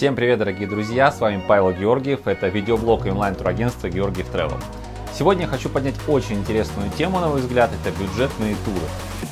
Всем привет, дорогие друзья, с вами Павел Георгиев, это видеоблог и онлайн турагентство Георгиев Travel. Сегодня я хочу поднять очень интересную тему, на мой взгляд, это бюджетные туры.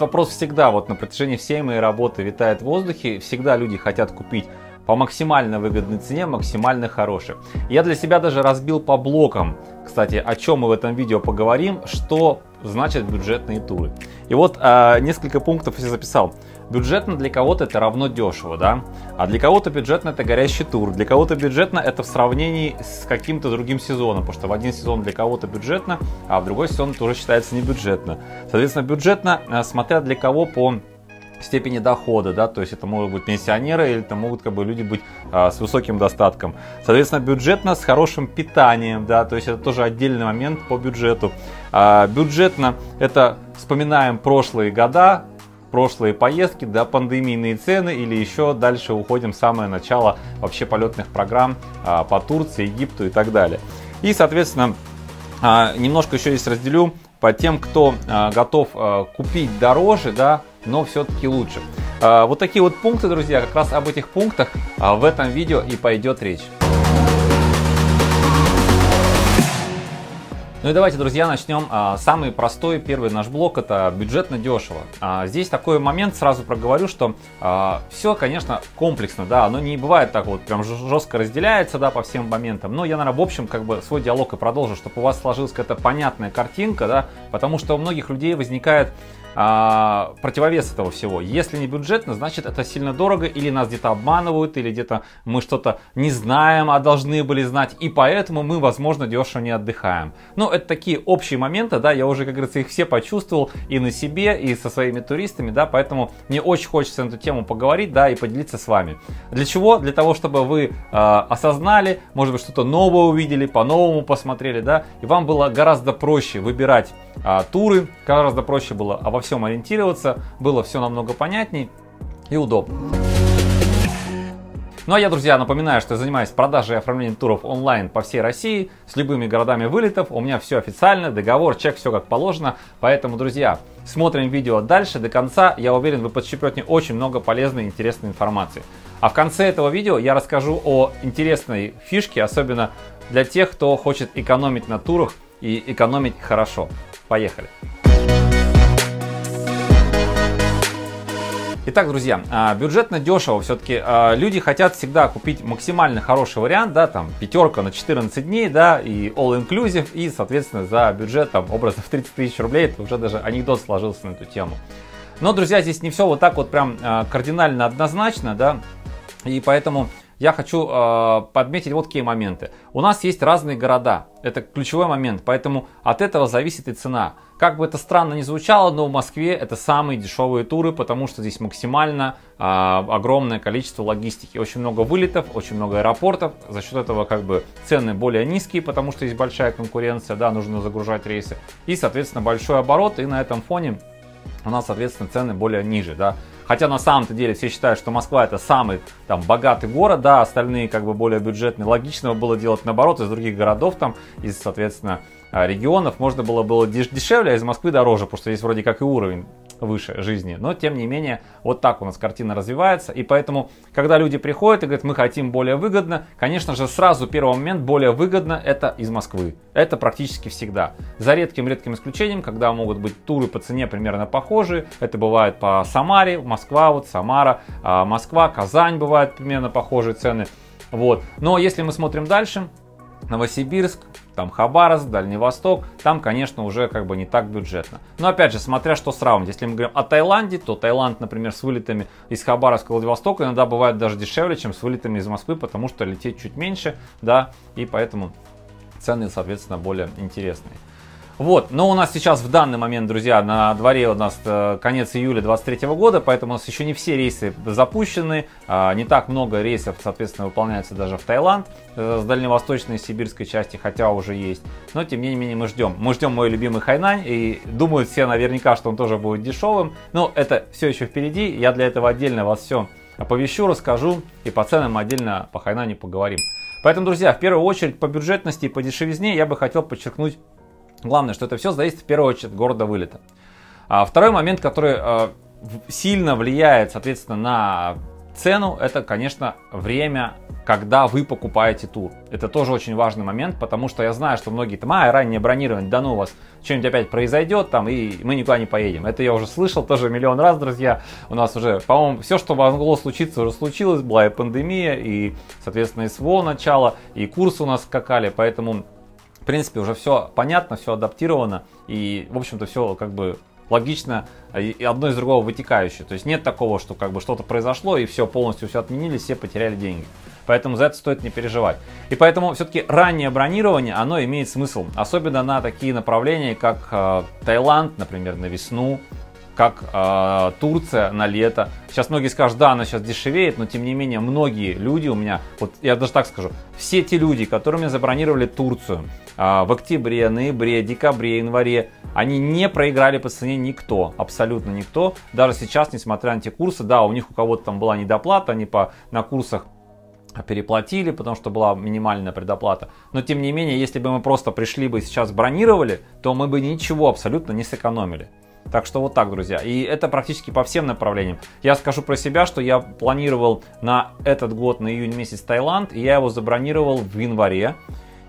вопрос всегда, вот на протяжении всей моей работы витает в воздухе. Всегда люди хотят купить по максимально выгодной цене, максимально хороших. Я для себя даже разбил по блокам, кстати, о чем мы в этом видео поговорим, что значит бюджетные туры. И вот э, несколько пунктов я записал. Бюджетно для кого-то это равно дешево, да? А для кого-то бюджетно это горящий тур, для кого-то бюджетно это в сравнении с каким-то другим сезоном, потому что в один сезон для кого-то бюджетно, а в другой сезон тоже считается не бюджетно. Соответственно, бюджетно, а, смотря для кого по степени дохода, да, то есть это могут быть пенсионеры или это могут как бы люди быть а, с высоким достатком. Соответственно, бюджетно с хорошим питанием, да, то есть это тоже отдельный момент по бюджету. А, бюджетно это вспоминаем прошлые года, прошлые поездки, да, пандемийные цены или еще дальше уходим самое начало вообще полетных программ а, по Турции, Египту и так далее. И, соответственно, а, немножко еще здесь разделю по тем, кто а, готов а, купить дороже, да, но все-таки лучше. А, вот такие вот пункты, друзья, как раз об этих пунктах а, в этом видео и пойдет речь. Ну и давайте, друзья, начнем. А, самый простой первый наш блок – это бюджетно дешево. Здесь такой момент, сразу проговорю, что все, конечно, комплексно, да, оно не бывает так вот прям жестко разделяется, да, по всем моментам. Но я, наверное, в общем, как бы свой диалог и продолжу, чтобы у вас сложилась какая-то понятная картинка, да, потому что у многих людей возникает а, противовес этого всего. Если не бюджетно, значит это сильно дорого, или нас где-то обманывают, или где-то мы что-то не знаем, а должны были знать, и поэтому мы, возможно, дешево не отдыхаем. Ну, это такие общие моменты, да, я уже, как говорится, их все почувствовал и на себе, и со своими туристами, да, поэтому мне очень хочется на эту тему поговорить, да, и поделиться с вами. Для чего? Для того, чтобы вы э, осознали, может быть, что-то новое увидели, по-новому посмотрели, да, и вам было гораздо проще выбирать а, туры, гораздо проще было обо а всем ориентироваться, было все намного понятней и удобно. Ну а я, друзья, напоминаю, что я занимаюсь продажей и оформлением туров онлайн по всей России, с любыми городами вылетов. У меня все официально, договор, чек, все как положено. Поэтому, друзья, смотрим видео дальше до конца. Я уверен, вы подщепетне очень много полезной и интересной информации. А в конце этого видео я расскажу о интересной фишке, особенно для тех, кто хочет экономить на турах и экономить хорошо. Поехали! Итак, друзья, а, бюджетно дешево. Все-таки а, люди хотят всегда купить максимально хороший вариант, да, там пятерка на 14 дней, да, и all inclusive, и, соответственно, за бюджет, там, образно в 30 тысяч рублей, это уже даже анекдот сложился на эту тему. Но, друзья, здесь не все вот так вот прям а, кардинально однозначно, да, и поэтому я хочу э, подметить вот такие моменты. У нас есть разные города, это ключевой момент, поэтому от этого зависит и цена. Как бы это странно ни звучало, но в Москве это самые дешевые туры, потому что здесь максимально э, огромное количество логистики. Очень много вылетов, очень много аэропортов. За счет этого как бы цены более низкие, потому что есть большая конкуренция, да, нужно загружать рейсы. И, соответственно, большой оборот, и на этом фоне у нас, соответственно, цены более ниже, да. Хотя на самом-то деле все считают, что Москва это самый там богатый город, да, остальные как бы более бюджетные. Логичного было делать наоборот из других городов там, из, соответственно, а, регионов можно было было деш дешевле, а из Москвы дороже, потому что здесь вроде как и уровень выше жизни. Но, тем не менее, вот так у нас картина развивается. И поэтому, когда люди приходят и говорят, мы хотим более выгодно, конечно же, сразу первый момент более выгодно это из Москвы. Это практически всегда. За редким-редким исключением, когда могут быть туры по цене примерно похожие. Это бывает по Самаре, Москва, вот Самара, а, Москва, Казань бывают примерно похожие цены. Вот. Но если мы смотрим дальше, Новосибирск, там Хабаровск, Дальний Восток, там, конечно, уже как бы не так бюджетно. Но опять же, смотря что сравнить. Если мы говорим о Таиланде, то Таиланд, например, с вылетами из Хабаровска и Владивостока иногда бывает даже дешевле, чем с вылетами из Москвы, потому что лететь чуть меньше, да, и поэтому цены, соответственно, более интересные. Вот, но у нас сейчас в данный момент, друзья, на дворе у нас э, конец июля 23 года, поэтому у нас еще не все рейсы запущены, а, не так много рейсов, соответственно, выполняется даже в Таиланд э, с дальневосточной сибирской части, хотя уже есть. Но, тем не менее, мы ждем. Мы ждем мой любимый Хайнань, и думают все наверняка, что он тоже будет дешевым. Но это все еще впереди, я для этого отдельно вас все оповещу, расскажу, и по ценам отдельно по Хайнане поговорим. Поэтому, друзья, в первую очередь по бюджетности и по дешевизне я бы хотел подчеркнуть Главное, что это все зависит в первую очередь от города вылета. А второй момент, который э, сильно влияет, соответственно, на цену, это, конечно, время, когда вы покупаете тур. Это тоже очень важный момент, потому что я знаю, что многие там, а, раннее бронирование, да ну у вас, что-нибудь опять произойдет там, и мы никуда не поедем. Это я уже слышал тоже миллион раз, друзья. У нас уже, по-моему, все, что могло случиться, уже случилось. Была и пандемия, и, соответственно, и СВО начало, и курсы у нас скакали, поэтому в принципе, уже все понятно, все адаптировано, и, в общем-то, все как бы логично и одно из другого вытекающее. То есть нет такого, что как бы что-то произошло и все полностью все отменили, все потеряли деньги. Поэтому за это стоит не переживать. И поэтому все-таки раннее бронирование, оно имеет смысл. Особенно на такие направления, как э, Таиланд, например, на весну, как э, Турция на лето. Сейчас многие скажут, да, она сейчас дешевеет, но тем не менее многие люди у меня, вот я даже так скажу, все те люди, которые мне забронировали Турцию э, в октябре, ноябре, декабре, январе, они не проиграли по цене никто, абсолютно никто, даже сейчас, несмотря на те курсы, да, у них у кого-то там была недоплата, они по, на курсах переплатили, потому что была минимальная предоплата. Но тем не менее, если бы мы просто пришли бы и сейчас бронировали, то мы бы ничего абсолютно не сэкономили. Так что вот так, друзья. И это практически по всем направлениям. Я скажу про себя, что я планировал на этот год, на июнь месяц Таиланд, и я его забронировал в январе.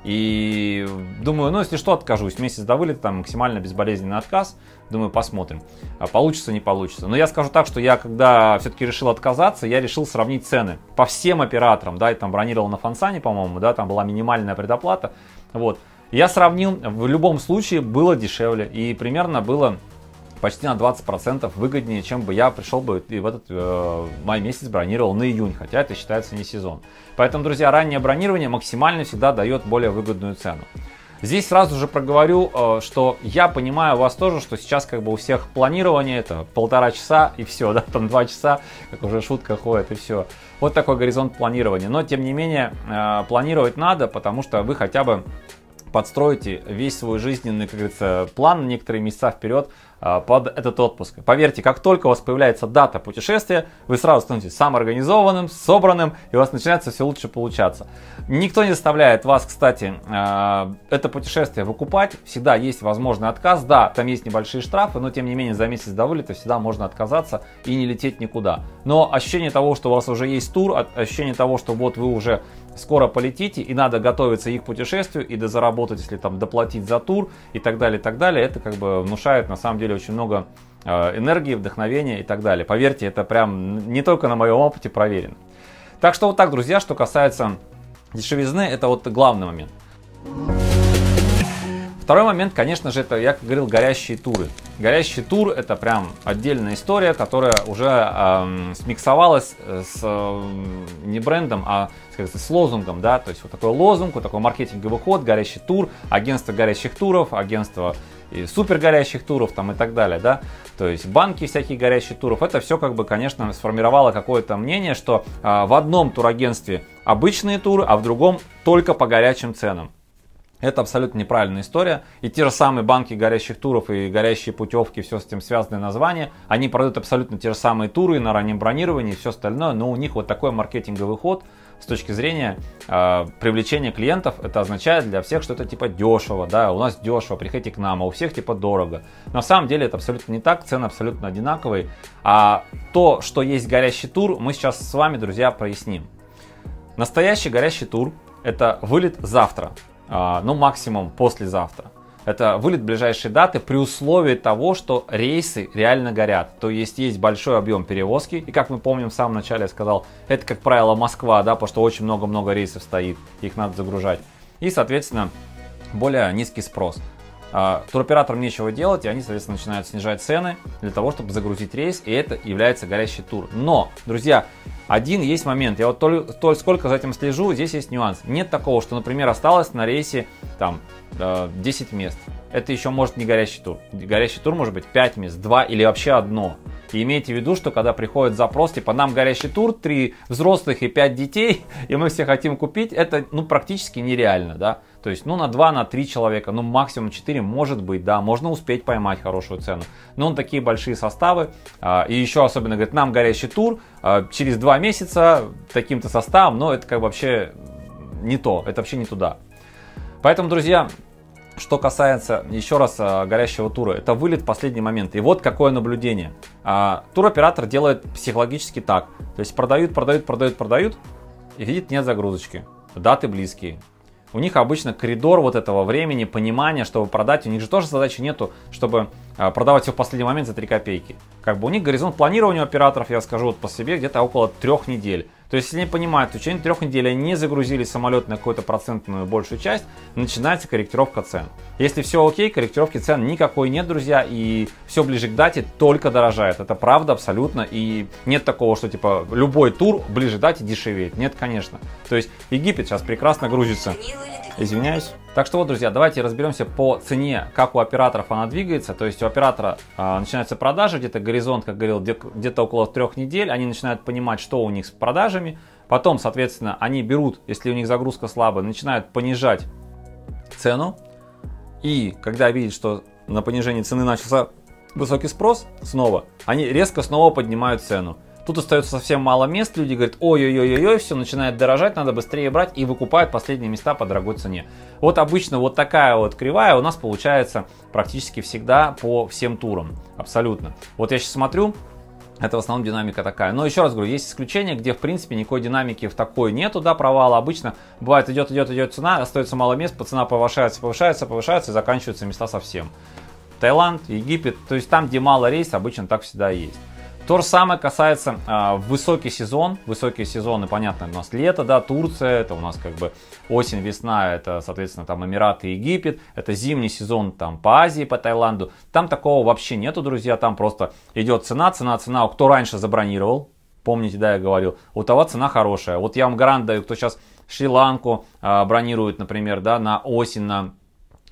И думаю, ну если что, откажусь. Месяц до вылета, там максимально безболезненный отказ. Думаю, посмотрим, а получится, не получится. Но я скажу так, что я, когда все-таки решил отказаться, я решил сравнить цены по всем операторам. Да, я там бронировал на Фансане, по-моему, да, там была минимальная предоплата. Вот. Я сравнил, в любом случае было дешевле. И примерно было почти на 20% выгоднее, чем бы я пришел бы и в этот э, май месяц бронировал на июнь, хотя это считается не сезон. Поэтому, друзья, раннее бронирование максимально всегда дает более выгодную цену. Здесь сразу же проговорю, э, что я понимаю вас тоже, что сейчас как бы у всех планирование, это полтора часа и все, да, там два часа, как уже шутка ходит и все. Вот такой горизонт планирования. Но, тем не менее, э, планировать надо, потому что вы хотя бы подстроите весь свой жизненный, как говорится, план на некоторые месяца вперед а, под этот отпуск. Поверьте, как только у вас появляется дата путешествия, вы сразу становитесь самоорганизованным, собранным, и у вас начинается все лучше получаться. Никто не заставляет вас, кстати, а, это путешествие выкупать. Всегда есть возможный отказ. Да, там есть небольшие штрафы, но тем не менее за месяц до вылета всегда можно отказаться и не лететь никуда. Но ощущение того, что у вас уже есть тур, ощущение того, что вот вы уже скоро полетите, и надо готовиться их путешествию, и дозаработать, если там доплатить за тур, и так далее, и так далее. Это как бы внушает на самом деле очень много э, энергии, вдохновения и так далее. Поверьте, это прям не только на моем опыте проверено. Так что вот так, друзья, что касается дешевизны, это вот главный момент. Второй момент, конечно же, это, я говорил, горящие туры. Горящий тур это прям отдельная история, которая уже эм, смиксовалась с э, не брендом, а сказать, с лозунгом, да, то есть вот такой лозунг, вот такой маркетинговый ход, горящий тур, агентство горящих туров, агентство и супер горящих туров там и так далее, да, то есть банки всякие горящих туров, это все как бы, конечно, сформировало какое-то мнение, что э, в одном турагентстве обычные туры, а в другом только по горячим ценам. Это абсолютно неправильная история. И те же самые банки горящих туров и горящие путевки, все с этим связанное название, они продают абсолютно те же самые туры на раннем бронировании и все остальное, но у них вот такой маркетинговый ход с точки зрения э, привлечения клиентов, это означает для всех, что это типа дешево, да, у нас дешево, приходите к нам, а у всех типа дорого. На самом деле это абсолютно не так, цены абсолютно одинаковые. А то, что есть горящий тур, мы сейчас с вами, друзья, проясним. Настоящий горящий тур – это вылет завтра. А, ну, максимум послезавтра. Это вылет ближайшей даты при условии того, что рейсы реально горят. То есть есть большой объем перевозки. И как мы помним, в самом начале я сказал, это, как правило, Москва, да, потому что очень много-много рейсов стоит, их надо загружать. И, соответственно, более низкий спрос. А, туроператорам нечего делать, и они, соответственно, начинают снижать цены для того, чтобы загрузить рейс, и это является горящий тур. Но, друзья, один есть момент, я вот то, то сколько за этим слежу, здесь есть нюанс. Нет такого, что, например, осталось на рейсе там 10 э, мест. Это еще может не горящий тур. Горящий тур может быть 5 мест, 2 или вообще одно. И имейте в виду, что когда приходит запрос, типа, нам горящий тур, 3 взрослых и 5 детей, и мы все хотим купить, это, ну, практически нереально, да. То есть, ну, на 2, на 3 человека, ну, максимум 4, может быть, да, можно успеть поймать хорошую цену. Но он такие большие составы, а, и еще особенно, говорит, нам горящий тур, а, через 2 месяца таким-то составом, но это как бы вообще не то, это вообще не туда. Поэтому, друзья, что касается, еще раз, а, горящего тура, это вылет в последний момент. И вот какое наблюдение. А, туроператор делает психологически так. То есть продают, продают, продают, продают, и видит, нет загрузочки. Даты близкие. У них обычно коридор вот этого времени, понимания, чтобы продать. У них же тоже задачи нету, чтобы а, продавать все в последний момент за 3 копейки. Как бы у них горизонт планирования операторов, я скажу вот по себе, где-то около 3 недель. То есть, если не понимают, в течение трех недель они не загрузили самолет на какую-то процентную большую часть, начинается корректировка цен. Если все окей, корректировки цен никакой нет, друзья, и все ближе к дате только дорожает. Это правда абсолютно, и нет такого, что типа любой тур ближе к дате дешевеет. Нет, конечно. То есть, Египет сейчас прекрасно грузится. Извиняюсь. Так что вот, друзья, давайте разберемся по цене, как у операторов она двигается. То есть у оператора э, начинаются продажи, где-то горизонт, как говорил, где-то около трех недель. Они начинают понимать, что у них с продажами. Потом, соответственно, они берут, если у них загрузка слабая, начинают понижать цену. И когда видят, что на понижении цены начался высокий спрос, снова, они резко снова поднимают цену. Тут остается совсем мало мест, люди говорят, ой-ой-ой-ой, все начинает дорожать, надо быстрее брать, и выкупают последние места по дорогой цене. Вот обычно вот такая вот кривая у нас получается практически всегда по всем турам, абсолютно. Вот я сейчас смотрю, это в основном динамика такая. Но еще раз говорю, есть исключения, где в принципе никакой динамики в такой нету, да, провала. Обычно бывает идет, идет, идет цена, остается мало мест, по цена повышается, повышается, повышается и заканчиваются места совсем. Таиланд, Египет, то есть там, где мало рейс, обычно так всегда есть. То же самое касается э, высокий сезон. Высокие сезоны, понятно, у нас лето, да, Турция, это у нас как бы осень, весна, это, соответственно, там Эмираты, Египет, это зимний сезон там по Азии, по Таиланду. Там такого вообще нету, друзья, там просто идет цена, цена, цена. А кто раньше забронировал, помните, да, я говорил, у того цена хорошая. Вот я вам гарант даю, кто сейчас Шри-Ланку э, бронирует, например, да, на осень, на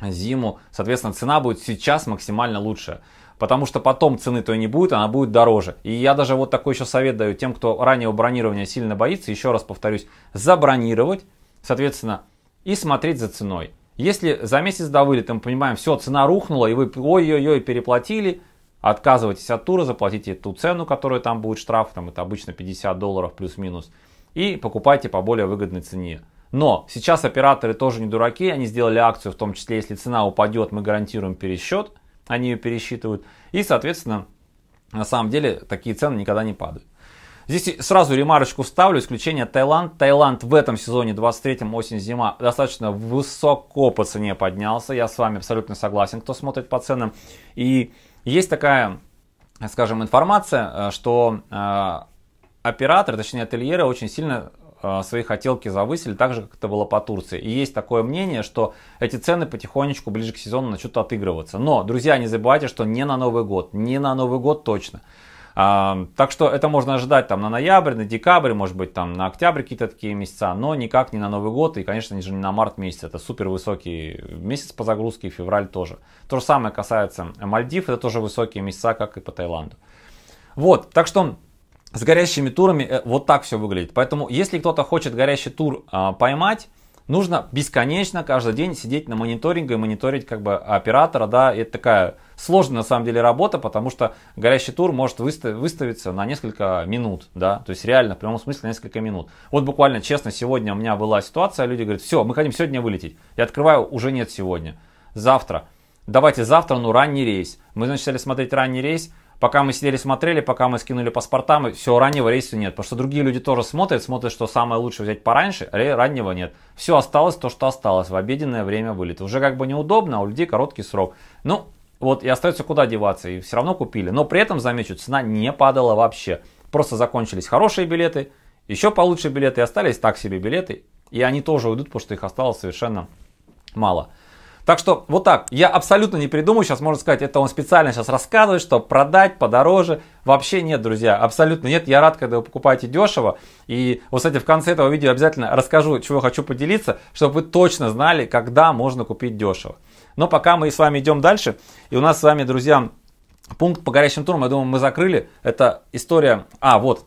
зиму, соответственно, цена будет сейчас максимально лучшая потому что потом цены то и не будет, она будет дороже. И я даже вот такой еще совет даю тем, кто раннего бронирования сильно боится, еще раз повторюсь, забронировать, соответственно, и смотреть за ценой. Если за месяц до вылета мы понимаем, все, цена рухнула, и вы ой-ой-ой переплатили, отказывайтесь от тура, заплатите ту цену, которая там будет штраф, там это обычно 50 долларов плюс-минус, и покупайте по более выгодной цене. Но сейчас операторы тоже не дураки, они сделали акцию, в том числе, если цена упадет, мы гарантируем пересчет – они ее пересчитывают. И, соответственно, на самом деле такие цены никогда не падают. Здесь сразу ремарочку ставлю, исключение Таиланд. Таиланд в этом сезоне, 23-м, осень-зима, достаточно высоко по цене поднялся. Я с вами абсолютно согласен, кто смотрит по ценам. И есть такая, скажем, информация, э, что э, операторы, точнее ательеры, очень сильно Э, свои хотелки завысили, так же, как это было по Турции. И есть такое мнение, что эти цены потихонечку ближе к сезону начнут отыгрываться. Но, друзья, не забывайте, что не на Новый год, не на Новый год точно. А, так что это можно ожидать там на ноябрь, на декабрь, может быть там на октябрь какие-то такие месяца, но никак не на Новый год и, конечно же, не на март месяц. Это супер высокий месяц по загрузке, и февраль тоже. То же самое касается Мальдив, это тоже высокие месяца, как и по Таиланду. Вот, так что с горящими турами э, вот так все выглядит. Поэтому, если кто-то хочет горящий тур а, поймать, нужно бесконечно каждый день сидеть на мониторинге и мониторить как бы оператора, да, и это такая сложная на самом деле работа, потому что горящий тур может выстав, выставиться на несколько минут, да, то есть реально, в прямом смысле, на несколько минут. Вот буквально, честно, сегодня у меня была ситуация, люди говорят, все, мы хотим сегодня вылететь. Я открываю, уже нет сегодня, завтра. Давайте завтра, ну, ранний рейс. Мы, начали смотреть ранний рейс, пока мы сидели смотрели, пока мы скинули паспорта, мы, все, раннего рейса нет. Потому что другие люди тоже смотрят, смотрят, что самое лучшее взять пораньше, а раннего нет. Все осталось то, что осталось. В обеденное время вылет. Уже как бы неудобно, а у людей короткий срок. Ну, вот и остается куда деваться. И все равно купили. Но при этом, замечу, цена не падала вообще. Просто закончились хорошие билеты, еще получше билеты, остались так себе билеты. И они тоже уйдут, потому что их осталось совершенно мало. Так что вот так, я абсолютно не придумаю, сейчас можно сказать, это он специально сейчас рассказывает, что продать подороже. Вообще нет, друзья, абсолютно нет. Я рад, когда вы покупаете дешево. И вот, кстати, в конце этого видео обязательно расскажу, чего хочу поделиться, чтобы вы точно знали, когда можно купить дешево. Но пока мы с вами идем дальше, и у нас с вами, друзья, пункт по горящим турам, я думаю, мы закрыли. Это история... А, вот,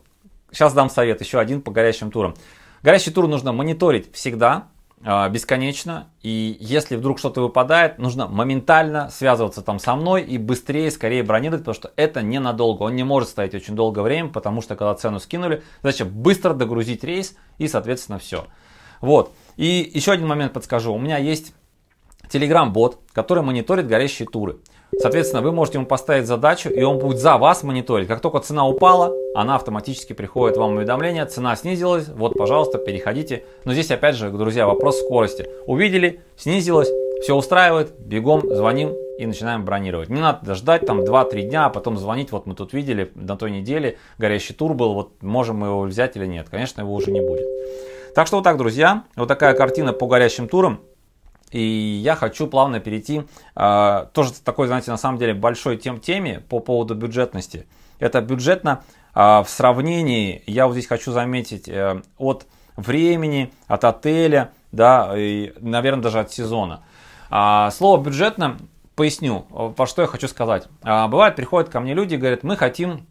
сейчас дам совет, еще один по горящим турам. Горящий тур нужно мониторить всегда, а, бесконечно. И если вдруг что-то выпадает, нужно моментально связываться там со мной и быстрее, скорее бронировать, потому что это ненадолго. Он не может стоять очень долгое время, потому что когда цену скинули, значит быстро догрузить рейс и, соответственно, все. Вот. И еще один момент подскажу. У меня есть Telegram-бот, который мониторит горящие туры. Соответственно, вы можете ему поставить задачу, и он будет за вас мониторить. Как только цена упала, она автоматически приходит вам уведомление, цена снизилась, вот, пожалуйста, переходите. Но здесь, опять же, друзья, вопрос скорости. Увидели, снизилась, все устраивает, бегом, звоним и начинаем бронировать. Не надо ждать там 2-3 дня, а потом звонить, вот мы тут видели на той неделе, горящий тур был, вот можем мы его взять или нет. Конечно, его уже не будет. Так что вот так, друзья, вот такая картина по горящим турам. И я хочу плавно перейти э, тоже такой, знаете, на самом деле большой тем теме по поводу бюджетности. Это бюджетно э, в сравнении, я вот здесь хочу заметить, э, от времени, от отеля, да, и, наверное, даже от сезона. А, слово бюджетно, поясню, по что я хочу сказать. А, бывает, приходят ко мне люди и говорят, мы хотим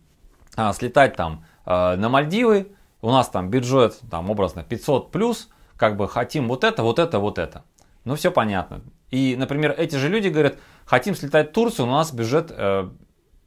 а, слетать там а, на Мальдивы, у нас там бюджет, там образно 500 плюс, как бы хотим вот это, вот это, вот это. Ну, все понятно. И, например, эти же люди говорят, хотим слетать в Турцию, но у нас бюджет, э,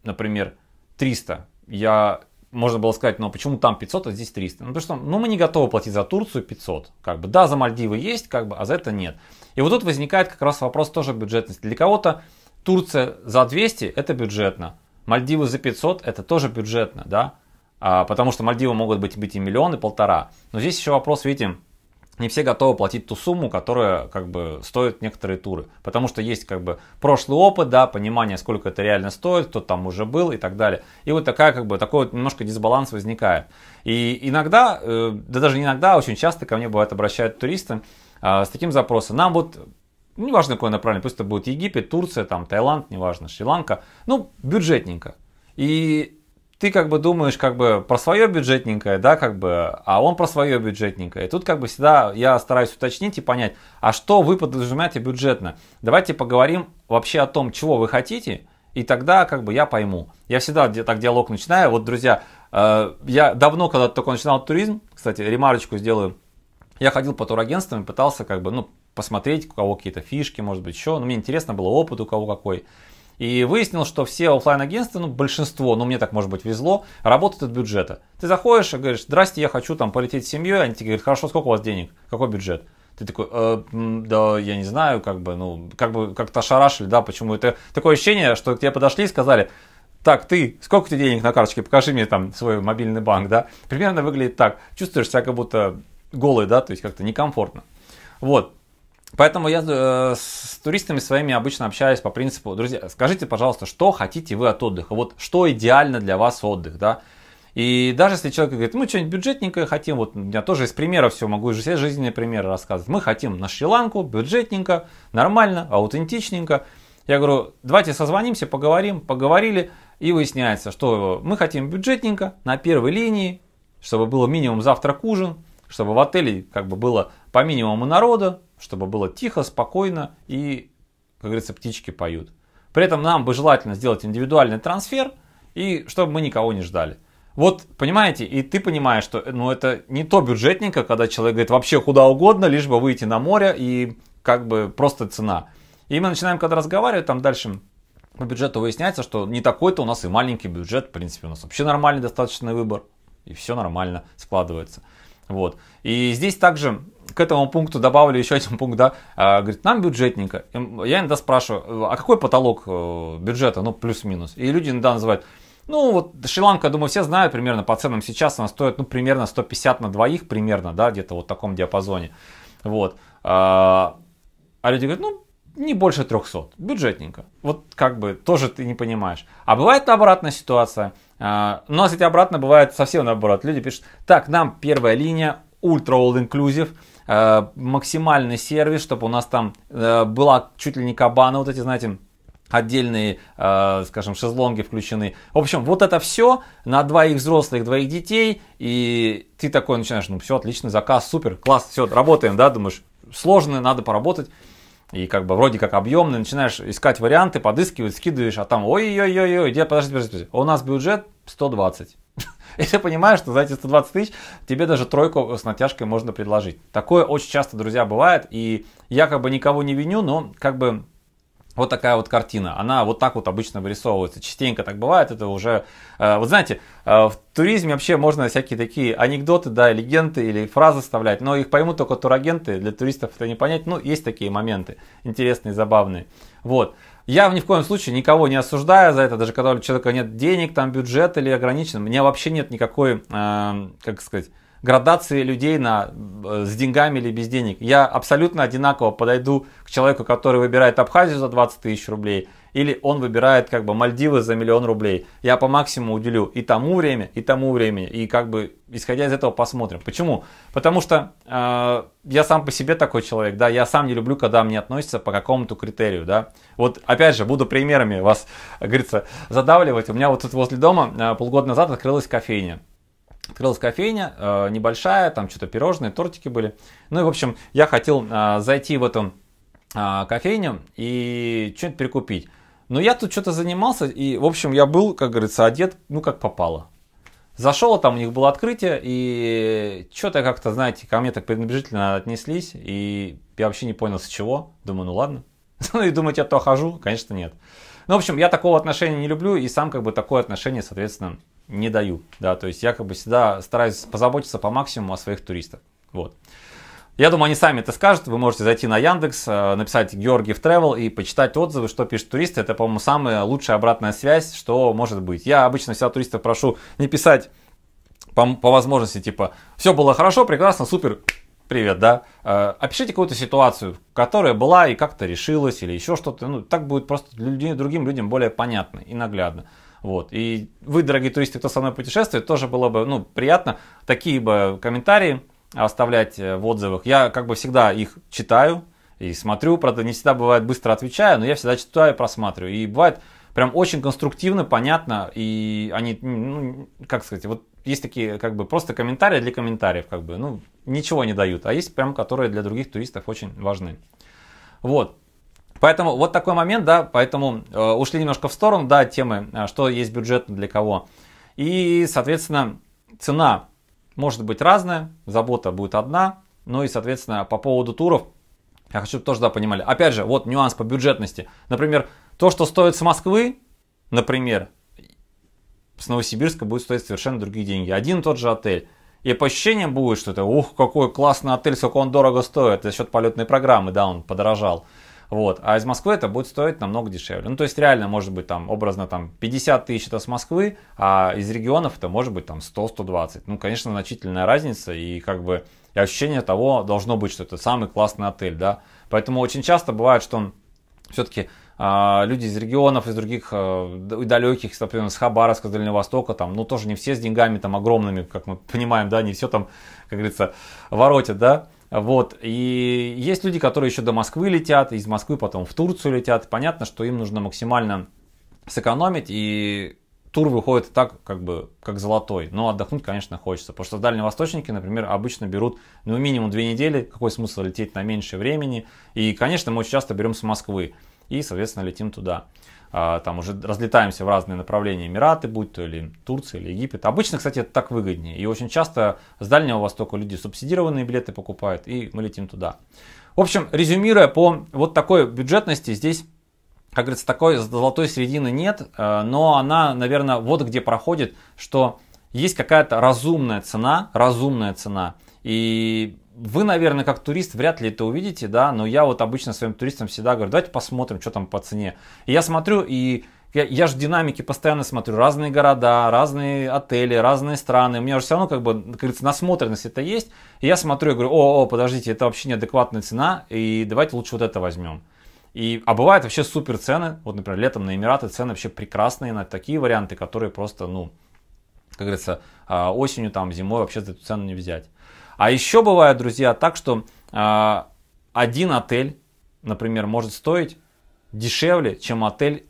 например, 300. Я, можно было сказать, ну почему там 500, а здесь 300? Ну, потому что, ну мы не готовы платить за Турцию 500. Как бы, да, за Мальдивы есть, как бы, а за это нет. И вот тут возникает как раз вопрос тоже бюджетности. Для кого-то Турция за 200 – это бюджетно. Мальдивы за 500 – это тоже бюджетно, да? А, потому что Мальдивы могут быть, быть и миллион, и полтора. Но здесь еще вопрос, видим не все готовы платить ту сумму, которая как бы стоит некоторые туры. Потому что есть как бы прошлый опыт, да, понимание, сколько это реально стоит, кто там уже был и так далее. И вот такая как бы такой вот немножко дисбаланс возникает. И иногда, э, да даже не иногда, а очень часто ко мне бывает обращают туристы э, с таким запросом. Нам вот ну, неважно какое направление, пусть это будет Египет, Турция, там, Таиланд, неважно, Шри-Ланка, ну, бюджетненько. И ты как бы думаешь как бы про свое бюджетненькое, да, как бы, а он про свое бюджетненькое. И тут как бы всегда я стараюсь уточнить и понять, а что вы подразумеваете бюджетно. Давайте поговорим вообще о том, чего вы хотите, и тогда как бы я пойму. Я всегда так диалог начинаю. Вот, друзья, э, я давно, когда только начинал туризм, кстати, ремарочку сделаю, я ходил по турагентствам и пытался как бы, ну, посмотреть, у кого какие-то фишки, может быть, еще. Но мне интересно было опыт у кого какой. И выяснил, что все офлайн агентства ну, большинство, ну мне так может быть везло, работают от бюджета. Ты заходишь и говоришь, здрасте, я хочу там полететь с семьей, они тебе говорят, хорошо, сколько у вас денег, какой бюджет? Ты такой, э, да, я не знаю, как бы, ну, как бы как-то ошарашили, да, почему это такое ощущение, что к тебе подошли и сказали, так, ты, сколько у тебя денег на карточке, покажи мне там свой мобильный банк, да, примерно выглядит так, чувствуешь себя как будто голый, да, то есть как-то некомфортно. Вот, Поэтому я э, с туристами своими обычно общаюсь по принципу, друзья, скажите, пожалуйста, что хотите вы от отдыха? Вот что идеально для вас отдых, да? И даже если человек говорит, мы что-нибудь бюджетненькое хотим, вот у меня тоже из примеров все, могу же все жизненные примеры рассказывать. Мы хотим на Шри-Ланку, бюджетненько, нормально, аутентичненько. Я говорю, давайте созвонимся, поговорим, поговорили, и выясняется, что мы хотим бюджетненько, на первой линии, чтобы было минимум завтрак-ужин, чтобы в отеле как бы было по минимуму народа, чтобы было тихо, спокойно и, как говорится, птички поют. При этом нам бы желательно сделать индивидуальный трансфер и чтобы мы никого не ждали. Вот, понимаете, и ты понимаешь, что ну, это не то бюджетника, когда человек говорит вообще куда угодно, лишь бы выйти на море и как бы просто цена. И мы начинаем, когда разговаривать, там дальше по бюджету выясняется, что не такой-то у нас и маленький бюджет, в принципе, у нас вообще нормальный достаточный выбор, и все нормально складывается. Вот. И здесь также к этому пункту добавлю еще один пункт, да, а, говорит, нам бюджетненько. Я иногда спрашиваю, «Э, а какой потолок э, бюджета, ну, плюс-минус? И люди иногда называют, ну, вот Шри-Ланка, думаю, все знают примерно по ценам сейчас, она стоит, ну, примерно 150 на двоих, примерно, да, где-то вот в таком диапазоне. Вот. А, а люди говорят, ну, не больше 300, бюджетненько. Вот как бы тоже ты не понимаешь. А бывает обратная ситуация. А, у ну, нас, кстати, обратно бывает совсем наоборот. Люди пишут, так, нам первая линия, ультра all inclusive, Э, максимальный сервис, чтобы у нас там э, была чуть ли не кабана, вот эти, знаете, отдельные, э, скажем, шезлонги включены. В общем, вот это все на двоих взрослых, двоих детей, и ты такой начинаешь, ну все, отличный заказ, супер, класс, все, работаем, да, думаешь, сложно, надо поработать. И как бы вроде как объемный, начинаешь искать варианты, подыскивать, скидываешь, а там ой-ой-ой-ой, где, подожди, подожди, подожди, у нас бюджет 120. Если понимаешь, что за эти 120 тысяч тебе даже тройку с натяжкой можно предложить. Такое очень часто, друзья, бывает. И я как бы никого не виню, но как бы вот такая вот картина. Она вот так вот обычно вырисовывается. Частенько так бывает. Это уже, э, вот знаете, э, в туризме вообще можно всякие такие анекдоты, да, легенды или фразы вставлять, но их поймут только турагенты. Для туристов это не понять. Ну, есть такие моменты интересные, забавные. Вот. Я ни в коем случае никого не осуждаю за это, даже когда у человека нет денег, там бюджет или ограничен. У меня вообще нет никакой, э, как сказать, градации людей на, э, с деньгами или без денег. Я абсолютно одинаково подойду к человеку, который выбирает Абхазию за 20 тысяч рублей, или он выбирает как бы Мальдивы за миллион рублей. Я по максимуму уделю и тому время, и тому времени. И как бы исходя из этого посмотрим. Почему? Потому что э, я сам по себе такой человек, да, я сам не люблю, когда мне относятся по какому-то критерию, да. Вот опять же, буду примерами вас, говорится, задавливать. У меня вот тут возле дома э, полгода назад открылась кофейня. Открылась кофейня, э, небольшая, там что-то пирожные, тортики были. Ну и, в общем, я хотел э, зайти в эту э, кофейню и что-нибудь прикупить. Но я тут что-то занимался, и, в общем, я был, как говорится, одет, ну, как попало. Зашел, а там у них было открытие, и что-то как-то, знаете, ко мне так пренебрежительно отнеслись, и я вообще не понял, с чего. Думаю, ну ладно. Ну и думать, я то хожу? Конечно, нет. Ну, в общем, я такого отношения не люблю, и сам как бы такое отношение, соответственно, не даю. Да, то есть я как бы всегда стараюсь позаботиться по максимуму о своих туристах. Вот. Я думаю, они сами это скажут. Вы можете зайти на Яндекс, э, написать Георгиев Travel и почитать отзывы, что пишут туристы. Это, по-моему, самая лучшая обратная связь, что может быть. Я обычно всегда туристов прошу не писать по, по возможности, типа, все было хорошо, прекрасно, супер, привет, да. Э, опишите какую-то ситуацию, которая была и как-то решилась или еще что-то. Ну, так будет просто людям, другим людям более понятно и наглядно. Вот. И вы, дорогие туристы, кто со мной путешествует, тоже было бы ну, приятно такие бы комментарии оставлять э, в отзывах. Я как бы всегда их читаю и смотрю, правда не всегда бывает быстро отвечаю, но я всегда читаю, и просматриваю. И бывает прям очень конструктивно, понятно, и они, ну, как сказать, вот есть такие как бы просто комментарии для комментариев, как бы, ну, ничего не дают, а есть прям, которые для других туристов очень важны. Вот, Поэтому вот такой момент, да, поэтому э, ушли немножко в сторону, да, темы, э, что есть бюджет для кого. И, соответственно, цена может быть разная, забота будет одна. Ну и, соответственно, по поводу туров, я хочу, чтобы тоже да, понимали. Опять же, вот нюанс по бюджетности. Например, то, что стоит с Москвы, например, с Новосибирска будет стоить совершенно другие деньги. Один и тот же отель. И по ощущениям будет, что это, ух, какой классный отель, сколько он дорого стоит, за счет полетной программы, да, он подорожал. Вот. А из Москвы это будет стоить намного дешевле. Ну, то есть реально может быть там образно там 50 тысяч это с Москвы, а из регионов это может быть там 100-120. Ну, конечно, значительная разница и как бы и ощущение того должно быть, что это самый классный отель, да. Поэтому очень часто бывает, что все-таки а, люди из регионов, из других э, далеких, например, с Хабаровска, с Дальнего Востока, там, ну, тоже не все с деньгами там огромными, как мы понимаем, да, не все там, как говорится, воротят, да, вот, и есть люди, которые еще до Москвы летят, из Москвы потом в Турцию летят. Понятно, что им нужно максимально сэкономить, и тур выходит так, как бы, как золотой. Но отдохнуть, конечно, хочется. Потому что дальневосточники, например, обычно берут, ну, минимум две недели. Какой смысл лететь на меньше времени? И, конечно, мы очень часто берем с Москвы и, соответственно, летим туда. А, там уже разлетаемся в разные направления Эмираты, будь то или Турция, или Египет. Обычно, кстати, это так выгоднее. И очень часто с Дальнего Востока люди субсидированные билеты покупают, и мы летим туда. В общем, резюмируя по вот такой бюджетности, здесь как говорится, такой золотой середины нет, э, но она, наверное, вот где проходит, что есть какая-то разумная цена, разумная цена, и вы, наверное, как турист вряд ли это увидите, да, но я вот обычно своим туристам всегда говорю, давайте посмотрим, что там по цене. И я смотрю, и я, я же динамики постоянно смотрю, разные города, разные отели, разные страны. У меня же все равно, как бы, как говорится, насмотренность это есть. И я смотрю и говорю, о, о, подождите, это вообще неадекватная цена, и давайте лучше вот это возьмем. И, а бывают вообще супер цены, вот, например, летом на Эмираты цены вообще прекрасные, на такие варианты, которые просто, ну, как говорится, а, осенью, там, зимой вообще за эту цену не взять. А еще бывает, друзья, так, что э, один отель, например, может стоить дешевле, чем отель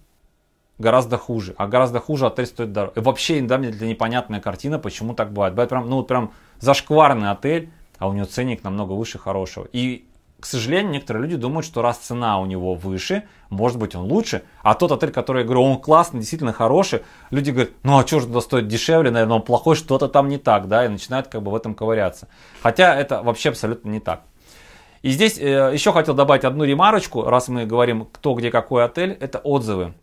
гораздо хуже. А гораздо хуже отель стоит дороже. И вообще, да, мне это непонятная картина, почему так бывает. Бывает прям, ну, вот прям зашкварный отель, а у него ценник намного выше хорошего. И к сожалению, некоторые люди думают, что раз цена у него выше, может быть он лучше. А тот отель, который я говорю, он классный, действительно хороший, люди говорят, ну а что же туда стоит дешевле, наверное, он плохой, что-то там не так, да, и начинают как бы в этом ковыряться. Хотя это вообще абсолютно не так. И здесь э, еще хотел добавить одну ремарочку, раз мы говорим, кто где какой отель, это отзывы.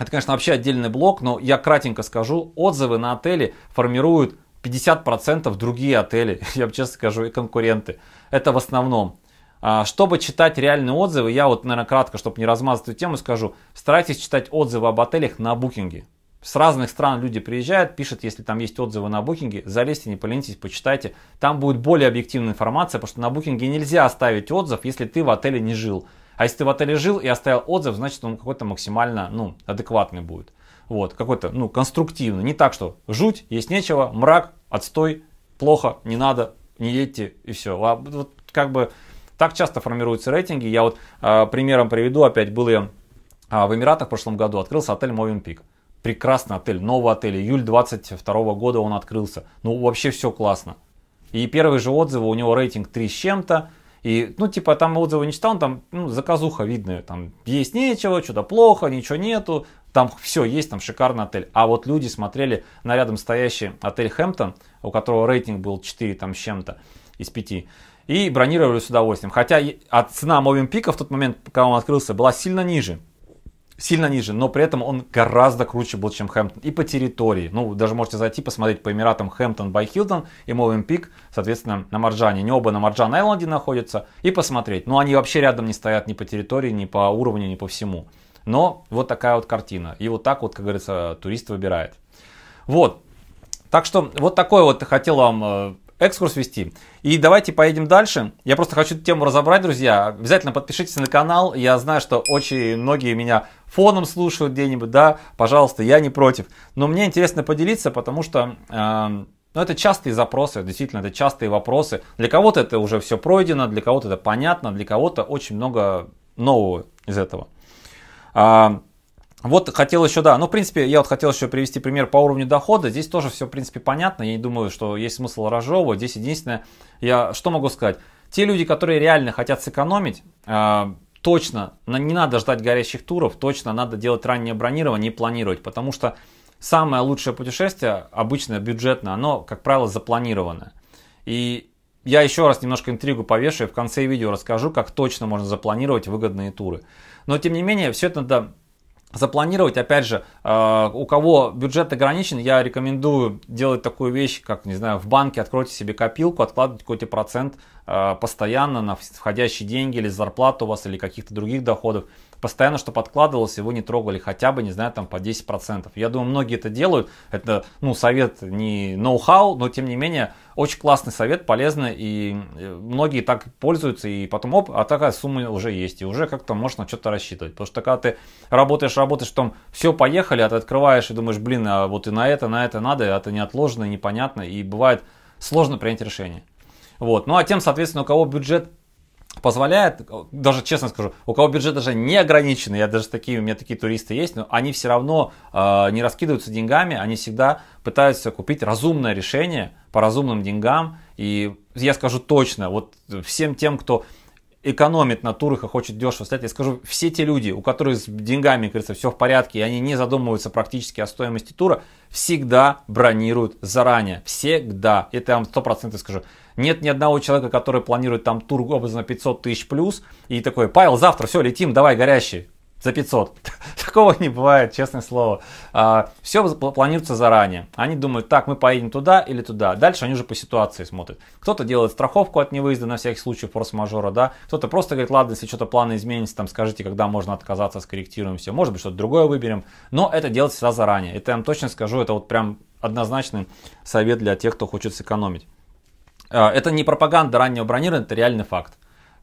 Это, конечно, вообще отдельный блок, но я кратенько скажу, отзывы на отели формируют 50% другие отели, я вам честно скажу, и конкуренты. Это в основном. А, чтобы читать реальные отзывы, я вот, наверное, кратко, чтобы не размазать эту тему, скажу, старайтесь читать отзывы об отелях на букинге. С разных стран люди приезжают, пишут, если там есть отзывы на букинге, залезьте, не поленитесь, почитайте. Там будет более объективная информация, потому что на букинге нельзя оставить отзыв, если ты в отеле не жил. А если ты в отеле жил и оставил отзыв, значит он какой-то максимально ну, адекватный будет. Вот, какой-то, ну, конструктивный. Не так, что жуть, есть нечего, мрак, отстой, плохо, не надо, не едьте и все. А, вот как бы так часто формируются рейтинги. Я вот э, примером приведу, опять был я э, в Эмиратах в прошлом году, открылся отель Moving Peak. Прекрасный отель, новый отель, июль 22 года он открылся. Ну, вообще все классно. И первые же отзывы, у него рейтинг 3 с чем-то. И, ну, типа, там отзывы не читал, там, ну, заказуха видная. там есть нечего, что-то плохо, ничего нету, там все есть, там шикарный отель. А вот люди смотрели на рядом стоящий отель Хэмптон, у которого рейтинг был 4 там с чем-то из 5 и бронировали с удовольствием. Хотя от а цена Moving Peak в тот момент, когда он открылся, была сильно ниже. Сильно ниже, но при этом он гораздо круче был, чем Хэмптон. И по территории. Ну, даже можете зайти, посмотреть по Эмиратам Хэмптон by Hilton и Moving Peak, соответственно, на Марджане. Не оба на Марджан-Айленде находятся. И посмотреть. Но ну, они вообще рядом не стоят ни по территории, ни по уровню, ни по всему. Но вот такая вот картина. И вот так вот, как говорится, турист выбирает. Вот. Так что вот такое вот хотел вам э, экскурс вести. И давайте поедем дальше. Я просто хочу эту тему разобрать, друзья. Обязательно подпишитесь на канал. Я знаю, что очень многие меня фоном слушают где-нибудь, да, пожалуйста, я не против. Но мне интересно поделиться, потому что... Э, эм, но ну, это частые запросы, действительно, это частые вопросы. Для кого-то это уже все пройдено, для кого-то это понятно, для кого-то очень много нового из этого. Вот хотел еще, да, ну, в принципе, я вот хотел еще привести пример по уровню дохода. Здесь тоже все, в принципе, понятно. Я не думаю, что есть смысл разжевывать. Здесь единственное, я что могу сказать? Те люди, которые реально хотят сэкономить, э, точно не надо ждать горящих туров, точно надо делать раннее бронирование и планировать, потому что самое лучшее путешествие, обычно бюджетное, оно, как правило, запланированное. И я еще раз немножко интригу повешу и в конце видео расскажу, как точно можно запланировать выгодные туры. Но, тем не менее, все это надо запланировать, опять же, э, у кого бюджет ограничен, я рекомендую делать такую вещь, как, не знаю, в банке откройте себе копилку, откладывать какой-то процент э, постоянно на входящие деньги или зарплату у вас, или каких-то других доходов постоянно что подкладывалось, его не трогали хотя бы, не знаю, там по 10%. Я думаю, многие это делают. Это, ну, совет не ноу-хау, но тем не менее, очень классный совет, полезный, и э, многие так пользуются, и потом, оп, а такая сумма уже есть, и уже как-то можно что-то рассчитывать. Потому что когда ты работаешь, работаешь, там все, поехали, а ты открываешь и думаешь, блин, а вот и на это, на это надо, а это неотложно, непонятно, и бывает сложно принять решение. Вот. Ну а тем, соответственно, у кого бюджет позволяет, даже честно скажу, у кого бюджет даже не ограничен, я даже такие, у меня такие туристы есть, но они все равно э, не раскидываются деньгами, они всегда пытаются купить разумное решение по разумным деньгам. И я скажу точно, вот всем тем, кто экономит на турах и хочет дешево снять. Я скажу, все те люди, у которых с деньгами, кажется, все в порядке, и они не задумываются практически о стоимости тура, всегда бронируют заранее. Всегда. Это я вам 100% скажу. Нет ни одного человека, который планирует там тур образно 500 тысяч плюс. И такой, Павел, завтра все, летим, давай, горящий. За 500. Такого не бывает, честное слово. А, все планируется заранее. Они думают, так, мы поедем туда или туда. Дальше они уже по ситуации смотрят. Кто-то делает страховку от невыезда на всякий случай форс-мажора, да. Кто-то просто говорит, ладно, если что-то планы изменится, там скажите, когда можно отказаться, скорректируем все. Может быть, что-то другое выберем. Но это делать всегда заранее. Это я вам точно скажу, это вот прям однозначный совет для тех, кто хочет сэкономить. А, это не пропаганда раннего бронирования, это реальный факт.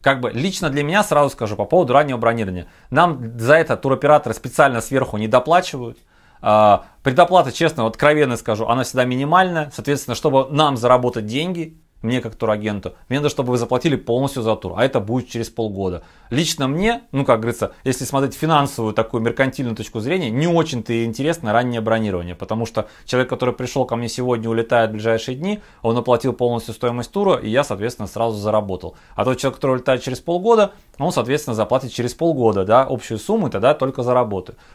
Как бы лично для меня, сразу скажу, по поводу раннего бронирования. Нам за это туроператоры специально сверху не доплачивают. А, предоплата, честно, откровенно скажу, она всегда минимальная. Соответственно, чтобы нам заработать деньги, мне как турагенту. Мне надо, чтобы вы заплатили полностью за тур, а это будет через полгода. Лично мне, ну как говорится, если смотреть финансовую такую меркантильную точку зрения, не очень-то интересно раннее бронирование, потому что человек, который пришел ко мне сегодня, улетает в ближайшие дни, он оплатил полностью стоимость тура, и я, соответственно, сразу заработал. А тот человек, который улетает через полгода, он, соответственно, заплатит через полгода, да, общую сумму, тогда только за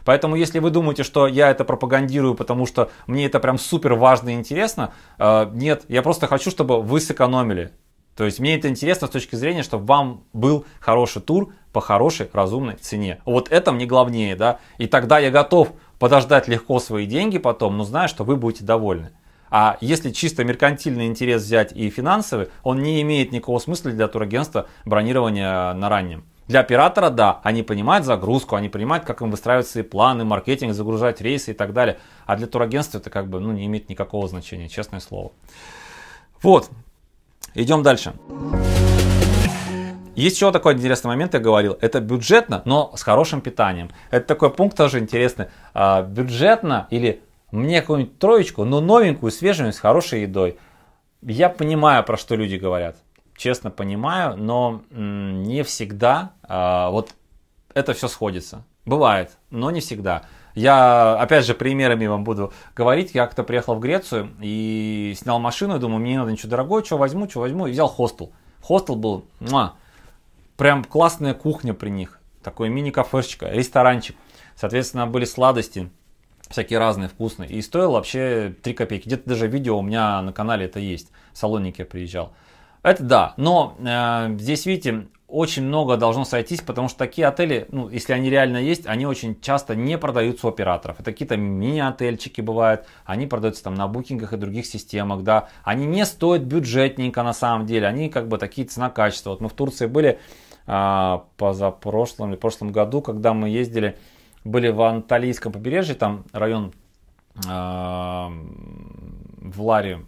Поэтому, если вы думаете, что я это пропагандирую, потому что мне это прям супер важно и интересно, э, нет, я просто хочу, чтобы вы сэкономили сэкономили. То есть мне это интересно с точки зрения, чтобы вам был хороший тур по хорошей, разумной цене. Вот это мне главнее, да. И тогда я готов подождать легко свои деньги потом, но знаю, что вы будете довольны. А если чисто меркантильный интерес взять и финансовый, он не имеет никакого смысла для турагентства бронирования на раннем. Для оператора, да, они понимают загрузку, они понимают, как им выстраивать свои планы, маркетинг, загружать рейсы и так далее. А для турагентства это как бы ну, не имеет никакого значения, честное слово. Вот, Идем дальше. Есть еще такой интересный момент, я говорил, это бюджетно, но с хорошим питанием. Это такой пункт тоже интересный. А, бюджетно или мне какую-нибудь троечку, но новенькую, свежую, с хорошей едой. Я понимаю, про что люди говорят. Честно понимаю, но не всегда а, вот это все сходится. Бывает, но не всегда. Я, опять же, примерами вам буду говорить. Я как-то приехал в Грецию и снял машину, и думаю, мне не надо ничего дорогого, что возьму, что возьму, и взял хостел. Хостел был, муа, прям классная кухня при них, такой мини-кафешечка, ресторанчик. Соответственно, были сладости, всякие разные вкусные. И стоил вообще 3 копейки. Где-то даже видео у меня на канале это есть. В Салоник я приезжал. Это да, но э, здесь, видите, очень много должно сойтись, потому что такие отели, ну, если они реально есть, они очень часто не продаются у операторов. Это какие-то мини-отельчики бывают, они продаются там на букингах и других системах, да. Они не стоят бюджетненько на самом деле, они как бы такие цена-качество. Вот мы в Турции были а, позапрошлом или прошлом году, когда мы ездили, были в Анталийском побережье, там район а, в Ларе,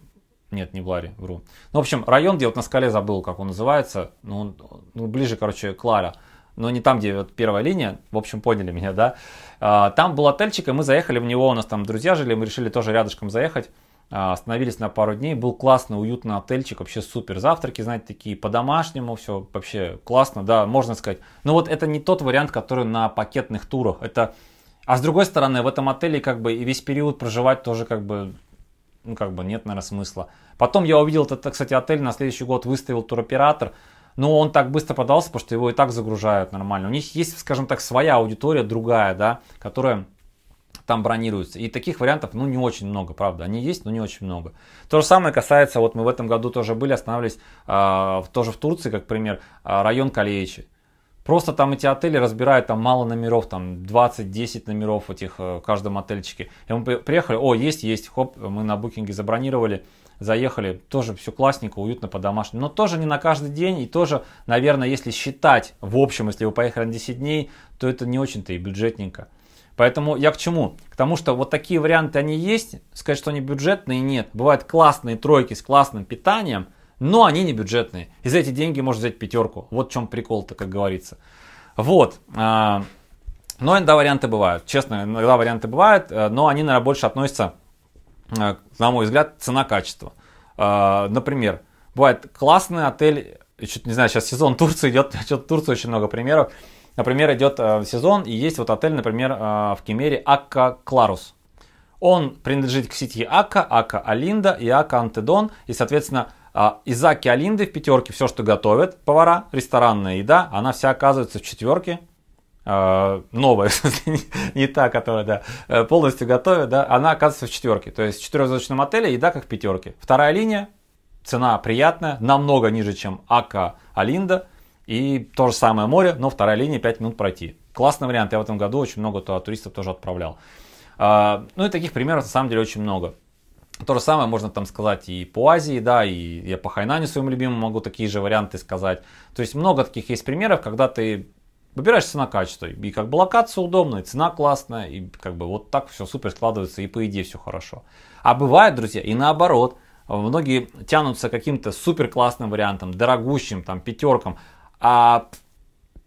нет, не в Блари, вру. Ну, в общем, район, где вот на скале забыл, как он называется. Ну, ну ближе, короче, к Лара. Но не там, где вот первая линия. В общем, поняли меня, да. А, там был отельчик, и мы заехали в него. У нас там друзья жили, мы решили тоже рядышком заехать. А, остановились на пару дней. Был классный, уютный отельчик. Вообще супер. Завтраки, знаете, такие по-домашнему. Все вообще классно, да, можно сказать. Но вот это не тот вариант, который на пакетных турах. Это... А с другой стороны, в этом отеле как бы и весь период проживать тоже как бы ну, как бы нет, наверное, смысла. Потом я увидел, этот, кстати, отель на следующий год выставил туроператор, но он так быстро подался, потому что его и так загружают нормально. У них есть, скажем так, своя аудитория, другая, да, которая там бронируется. И таких вариантов, ну, не очень много, правда. Они есть, но не очень много. То же самое касается, вот мы в этом году тоже были, останавливались э, тоже в Турции, как пример, а, район Калеичи. Просто там эти отели разбирают, там мало номеров, там 20-10 номеров этих э, в каждом отельчике. И мы приехали, о, есть, есть, хоп, мы на букинге забронировали, заехали, тоже все классненько, уютно, по-домашнему. Но тоже не на каждый день, и тоже, наверное, если считать, в общем, если вы поехали на 10 дней, то это не очень-то и бюджетненько. Поэтому я к чему? К тому, что вот такие варианты, они есть, сказать, что они бюджетные, нет. Бывают классные тройки с классным питанием – но они не бюджетные. И за эти деньги можно взять пятерку. Вот в чем прикол-то, как говорится. Вот. А, но иногда варианты бывают. Честно, иногда варианты бывают, э, но они, наверное, больше относятся, э, на мой взгляд, цена-качество. Э, например, бывает классный отель, чуть не знаю, сейчас сезон Турции идет, что-то Турции очень много примеров. Например, идет сезон, и есть вот отель, например, в Кемере Акка Кларус. Он принадлежит к сети Ака, Ака Алинда и Ака Антедон. И, соответственно, а Изаки Алинды в пятерке все, что готовят повара, ресторанная еда, она вся оказывается в четверке. А, новая, не та, которая да, э, полностью готовит, да, она оказывается в четверке. То есть в четырехзвездочном отеле еда как в пятерке. Вторая линия, цена приятная, намного ниже, чем Ака Алинда. И то же самое море, но вторая линия 5 минут пройти. Классный вариант, я в этом году очень много туристов тоже отправлял. А, ну и таких примеров на самом деле очень много. То же самое можно там сказать и по Азии, да, и я по Хайнане своему любимому могу такие же варианты сказать. То есть много таких есть примеров, когда ты выбираешь цена-качество, и как бы локация удобная, цена классная, и как бы вот так все супер складывается, и по идее все хорошо. А бывает, друзья, и наоборот, многие тянутся каким-то супер классным вариантом, дорогущим, там, пятеркам, а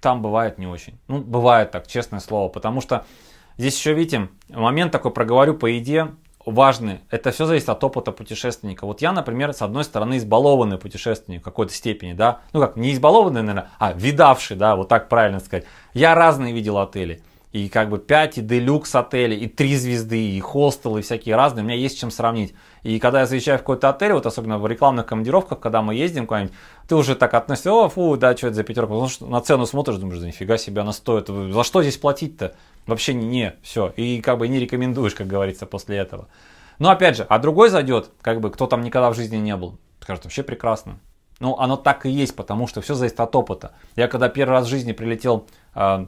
там бывает не очень. Ну, бывает так, честное слово, потому что здесь еще, видите, момент такой, проговорю по идее, важны. Это все зависит от опыта путешественника. Вот я, например, с одной стороны, избалованный путешественник в какой-то степени, да, ну как, не избалованный, наверное, а видавший, да, вот так правильно сказать. Я разные видел отели и как бы 5, и делюкс отели, и 3 звезды, и хостелы, и всякие разные. У меня есть чем сравнить. И когда я заезжаю в какой-то отель, вот особенно в рекламных командировках, когда мы ездим куда-нибудь, ты уже так относишься, о, фу, да, что это за пятерка, потому что на цену смотришь, думаешь, да нифига себе она стоит, за что здесь платить-то? Вообще не, не, все, и как бы не рекомендуешь, как говорится, после этого. Но опять же, а другой зайдет, как бы, кто там никогда в жизни не был, скажет, вообще прекрасно. Ну, оно так и есть, потому что все зависит от опыта. Я когда первый раз в жизни прилетел э,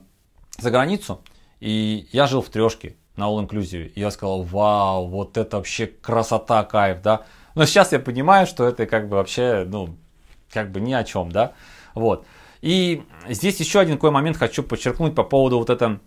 за границу, и я жил в трешке на All Inclusive. И я сказал, вау, вот это вообще красота, кайф, да. Но сейчас я понимаю, что это как бы вообще, ну, как бы ни о чем, да. Вот. И здесь еще один какой момент хочу подчеркнуть по поводу вот этого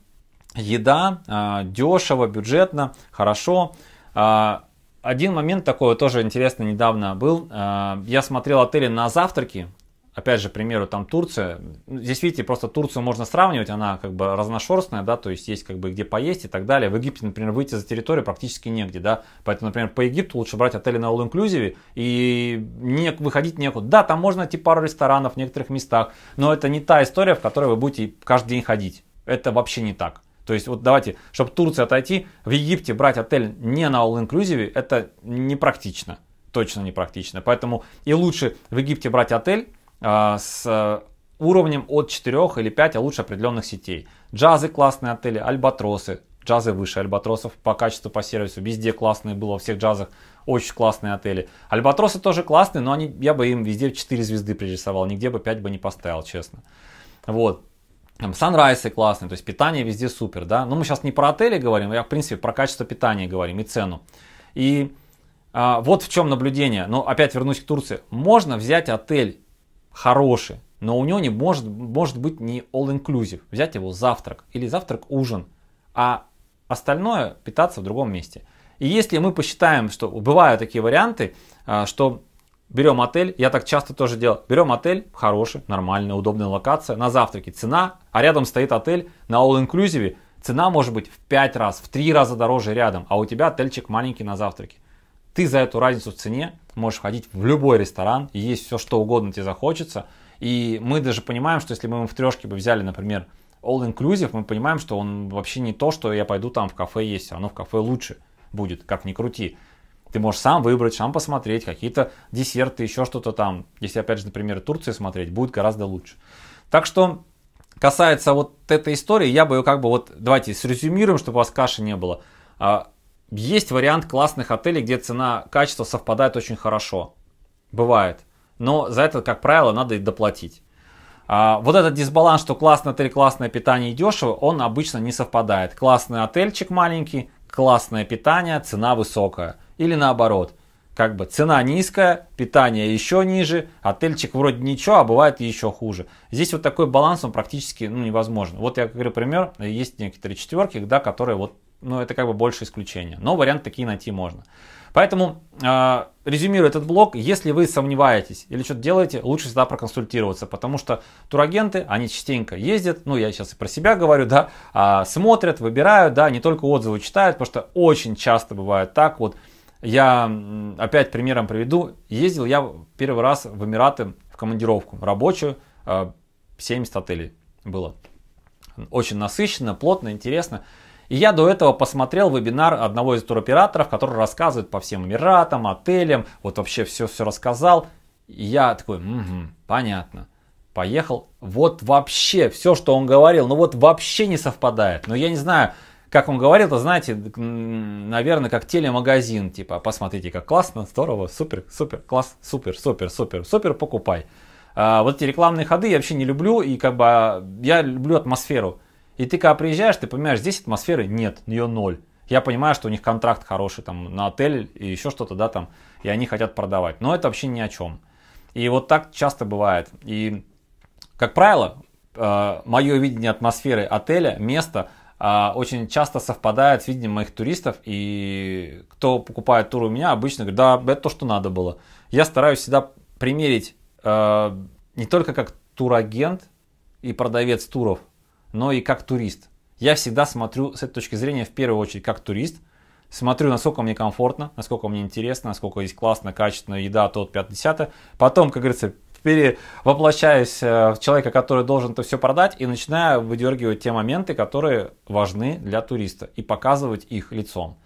еда, а, дешево, бюджетно, хорошо. А, один момент такой тоже интересно недавно был. А, я смотрел отели на завтраки, опять же, к примеру, там Турция. Ну, здесь, видите, просто Турцию можно сравнивать, она как бы разношерстная, да, то есть есть как бы где поесть и так далее. В Египте, например, выйти за территорию практически негде, да. Поэтому, например, по Египту лучше брать отели на All Inclusive и не, выходить некуда. Да, там можно идти пару ресторанов в некоторых местах, но это не та история, в которой вы будете каждый день ходить. Это вообще не так. То есть вот давайте, чтобы Турции отойти, в Египте брать отель не на All Inclusive, это непрактично. Точно непрактично. Поэтому и лучше в Египте брать отель, а, с уровнем от 4 или 5, а лучше определенных сетей. Джазы классные отели, альбатросы, джазы выше альбатросов по качеству, по сервису. Везде классные было, во всех джазах очень классные отели. Альбатросы тоже классные, но они, я бы им везде 4 звезды пририсовал, нигде бы 5 бы не поставил, честно. Вот. Там санрайсы классные, то есть питание везде супер, да. Но мы сейчас не про отели говорим, я а в принципе про качество питания говорим и цену. И а, вот в чем наблюдение. Но опять вернусь к Турции. Можно взять отель хороший, но у него не может, может быть не all-inclusive. Взять его завтрак или завтрак-ужин, а остальное питаться в другом месте. И если мы посчитаем, что бывают такие варианты, а, что берем отель, я так часто тоже делал, берем отель, хороший, нормальная, удобная локация, на завтраке цена, а рядом стоит отель на all-inclusive, цена может быть в 5 раз, в 3 раза дороже рядом, а у тебя отельчик маленький на завтраке. Ты за эту разницу в цене можешь ходить в любой ресторан, есть все, что угодно тебе захочется. И мы даже понимаем, что если мы в трешке бы взяли, например, all inclusive, мы понимаем, что он вообще не то, что я пойду там в кафе есть, оно в кафе лучше будет, как ни крути. Ты можешь сам выбрать, сам посмотреть, какие-то десерты, еще что-то там. Если, опять же, например, Турции смотреть, будет гораздо лучше. Так что, касается вот этой истории, я бы ее как бы вот, давайте срезюмируем, чтобы у вас каши не было. А, есть вариант классных отелей, где цена-качество совпадает очень хорошо. Бывает. Но за это, как правило, надо и доплатить. А, вот этот дисбаланс, что классный отель, классное питание и дешево, он обычно не совпадает. Классный отельчик маленький, классное питание, цена высокая. Или наоборот, как бы цена низкая, питание еще ниже, отельчик вроде ничего, а бывает еще хуже. Здесь вот такой баланс, он практически ну, невозможен. Вот я говорю пример, есть некоторые четверки, да, которые вот но это как бы больше исключение. Но вариант такие найти можно. Поэтому, э, резюмирую этот блок, если вы сомневаетесь или что-то делаете, лучше всегда проконсультироваться, потому что турагенты, они частенько ездят, ну я сейчас и про себя говорю, да, э, смотрят, выбирают, да, не только отзывы читают, потому что очень часто бывает так, вот я опять примером приведу, ездил я первый раз в Эмираты в командировку рабочую, э, а, 70 отелей было. Очень насыщенно, плотно, интересно. И я до этого посмотрел вебинар одного из туроператоров, который рассказывает по всем Эмиратам, отелям, вот вообще все-все рассказал. И я такой, угу, понятно. Поехал. Вот вообще все, что он говорил, ну вот вообще не совпадает. Но я не знаю, как он говорил, это, знаете, наверное, как телемагазин, типа, посмотрите, как классно, здорово, супер, супер, класс, супер, супер, супер, супер, покупай. А, вот эти рекламные ходы я вообще не люблю, и как бы а, я люблю атмосферу. И ты когда приезжаешь, ты понимаешь, здесь атмосферы нет, ее ноль. Я понимаю, что у них контракт хороший там на отель и еще что-то, да, там, и они хотят продавать. Но это вообще ни о чем. И вот так часто бывает. И, как правило, э, мое видение атмосферы отеля, места э, очень часто совпадает с видением моих туристов. И кто покупает тур у меня, обычно говорит, да, это то, что надо было. Я стараюсь всегда примерить э, не только как турагент и продавец туров, но и как турист. Я всегда смотрю с этой точки зрения в первую очередь как турист. Смотрю, насколько мне комфортно, насколько мне интересно, насколько здесь классная качественная еда, тот 50 Потом, как говорится, перевоплощаюсь э, в человека, который должен это все продать, и начинаю выдергивать те моменты, которые важны для туриста, и показывать их лицом.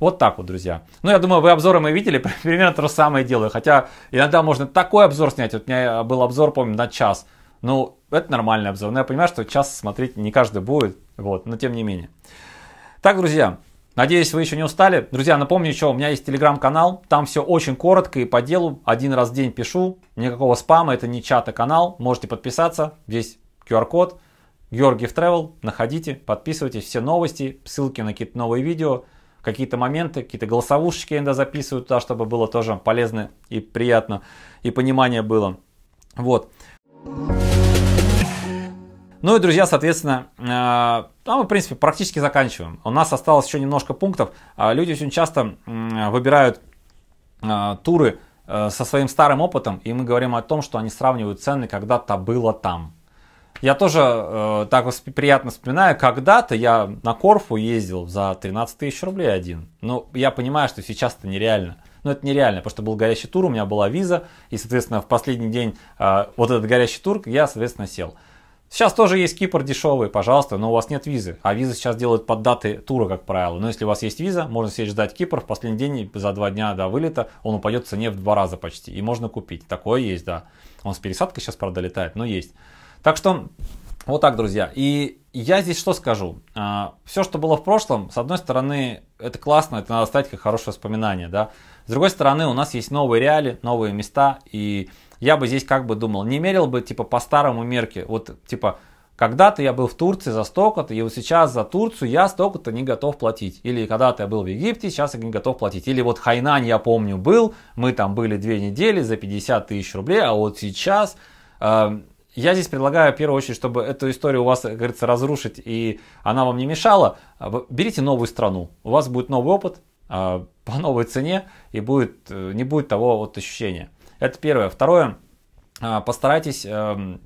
Вот так вот, друзья. Ну, я думаю, вы обзоры мы видели, примерно то же самое делаю. Хотя иногда можно такой обзор снять. Вот у меня был обзор, помню, на час ну, это нормальный обзор. Но я понимаю, что час смотреть не каждый будет, вот, но тем не менее. Так, друзья, Надеюсь, вы еще не устали. Друзья, напомню еще, у меня есть телеграм-канал, там все очень коротко и по делу. Один раз в день пишу, никакого спама, это не чат, а канал. Можете подписаться, здесь QR-код. Георгиев Travel, находите, подписывайтесь, все новости, ссылки на какие-то новые видео, какие-то моменты, какие-то голосовушечки иногда записываю туда, чтобы было тоже полезно и приятно, и понимание было. Вот. Thank you ну и, друзья, соответственно, э, а мы, в принципе, практически заканчиваем. У нас осталось еще немножко пунктов. А люди очень часто выбирают э, туры э, со своим старым опытом, и мы говорим о том, что они сравнивают цены, когда-то было там. Я тоже э, так приятно вспоминаю, когда-то я на Корфу ездил за 13 тысяч рублей один. Но я понимаю, что сейчас это нереально. Но ну, это нереально, потому что был горящий тур, у меня была виза, и, соответственно, в последний день э, вот этот горящий тур я, соответственно, сел. Сейчас тоже есть Кипр дешевый, пожалуйста, но у вас нет визы. А визы сейчас делают под даты тура, как правило. Но если у вас есть виза, можно сесть ждать Кипр. В последний день, за два дня до вылета, он упадет в цене в два раза почти. И можно купить. Такое есть, да. Он с пересадкой сейчас, правда, летает, но есть. Так что, вот так, друзья. И я здесь что скажу? А, Все, что было в прошлом, с одной стороны, это классно, это надо стать как хорошее воспоминание, да. С другой стороны, у нас есть новые реалии, новые места, и я бы здесь как бы думал, не мерил бы типа по старому мерке, вот типа когда-то я был в Турции за столько-то, и вот сейчас за Турцию я столько-то не готов платить. Или когда-то я был в Египте, сейчас я не готов платить. Или вот Хайнань, я помню, был, мы там были две недели за 50 тысяч рублей, а вот сейчас... Э, я здесь предлагаю, в первую очередь, чтобы эту историю у вас, как говорится, разрушить, и она вам не мешала, а берите новую страну, у вас будет новый опыт э, по новой цене, и будет, э, не будет того вот ощущения. Это первое. Второе, а, постарайтесь эм,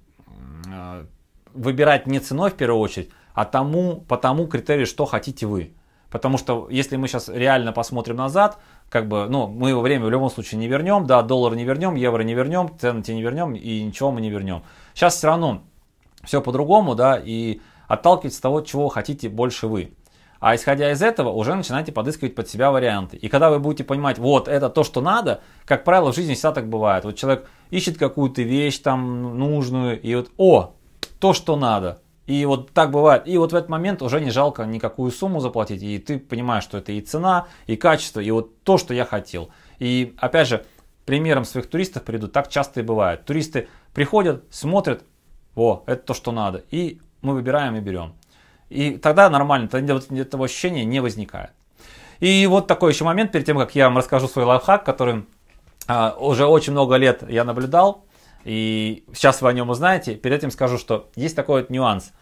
э, выбирать не ценой в первую очередь, а тому, по тому критерию, что хотите вы. Потому что если мы сейчас реально посмотрим назад, как бы, ну, мы его время в любом случае не вернем, да, доллар не вернем, евро не вернем, цены те не вернем и ничего мы не вернем. Сейчас все равно все по-другому, да, и отталкивайтесь от того, чего хотите больше вы. А исходя из этого, уже начинаете подыскивать под себя варианты. И когда вы будете понимать, вот это то, что надо, как правило, в жизни всегда так бывает. Вот человек ищет какую-то вещь там нужную, и вот, о, то, что надо. И вот так бывает. И вот в этот момент уже не жалко никакую сумму заплатить. И ты понимаешь, что это и цена, и качество, и вот то, что я хотел. И опять же, примером своих туристов приведу, так часто и бывает. Туристы приходят, смотрят, о, это то, что надо. И мы выбираем и берем. И тогда нормально, тогда вот этого ощущения не возникает. И вот такой еще момент, перед тем, как я вам расскажу свой лайфхак, который э, уже очень много лет я наблюдал, и сейчас вы о нем узнаете. Перед этим скажу, что есть такой вот нюанс.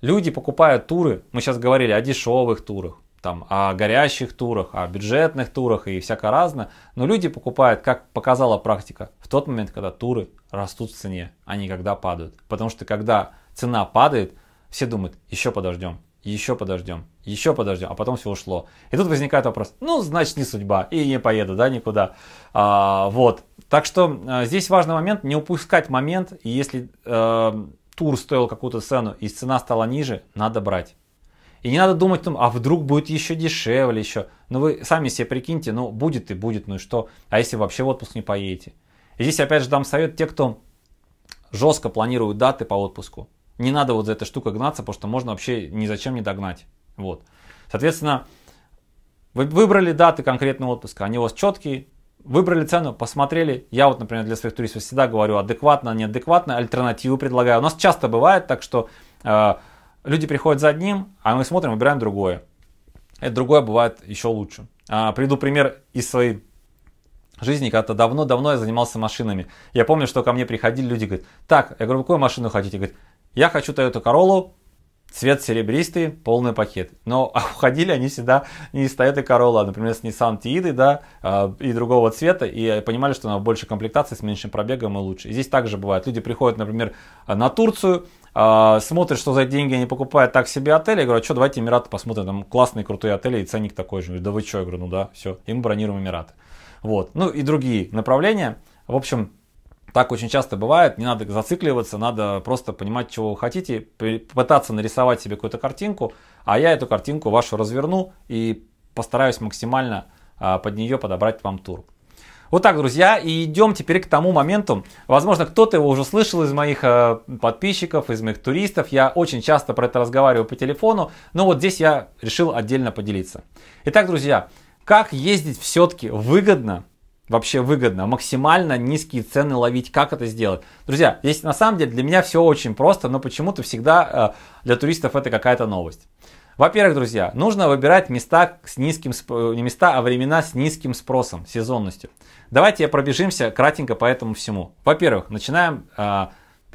Люди покупают туры, мы сейчас говорили о дешевых турах, там, о горящих турах, о бюджетных турах и всякое разное. Но люди покупают, как показала практика, в тот момент, когда туры растут в цене, а не когда падают. Потому что когда цена падает, все думают, еще подождем, еще подождем, еще подождем, а потом все ушло. И тут возникает вопрос, ну, значит, не судьба, и не поеду, да, никуда. А, вот, так что а, здесь важный момент, не упускать момент, и если а, тур стоил какую-то цену, и цена стала ниже, надо брать. И не надо думать, а вдруг будет еще дешевле еще. Ну вы сами себе прикиньте, ну будет и будет, ну и что. А если вообще в отпуск не поедете? И здесь опять же дам совет те, кто жестко планируют даты по отпуску не надо вот за этой штукой гнаться, потому что можно вообще ни зачем не догнать. Вот. Соответственно, вы выбрали даты конкретного отпуска, они у вас четкие, выбрали цену, посмотрели. Я вот, например, для своих туристов всегда говорю адекватно, неадекватно, альтернативу предлагаю. У нас часто бывает так, что э, люди приходят за одним, а мы смотрим, выбираем другое. Это другое бывает еще лучше. А, приведу пример из своей жизни, когда-то давно-давно я занимался машинами. Я помню, что ко мне приходили люди, говорят, так, я говорю, какую машину хотите? Говорят, я хочу Toyota Corolla, цвет серебристый, полный пакет. Но а уходили они всегда не из Toyota Corolla, а, например, с Nissan Tiida, да, а, и другого цвета, и понимали, что она в большей комплектации, с меньшим пробегом и лучше. здесь также бывает. Люди приходят, например, на Турцию, а, смотрят, что за деньги они покупают так себе отель. Я говорю, а что, давайте Эмираты посмотрим, там классные, крутые отели, и ценник такой же. да вы что? Я говорю, ну да, все, и мы бронируем Эмираты. Вот, ну и другие направления. В общем, так очень часто бывает, не надо зацикливаться, надо просто понимать, чего вы хотите, пытаться нарисовать себе какую-то картинку, а я эту картинку вашу разверну и постараюсь максимально а, под нее подобрать вам тур. Вот так, друзья, и идем теперь к тому моменту. Возможно, кто-то его уже слышал из моих а, подписчиков, из моих туристов. Я очень часто про это разговариваю по телефону, но вот здесь я решил отдельно поделиться. Итак, друзья, как ездить все-таки выгодно вообще выгодно, максимально низкие цены ловить, как это сделать. Друзья, здесь на самом деле для меня все очень просто, но почему-то всегда э, для туристов это какая-то новость. Во-первых, друзья, нужно выбирать места с низким, э, не места, а времена с низким спросом, сезонностью. Давайте пробежимся кратенько по этому всему. Во-первых, начинаем, э, я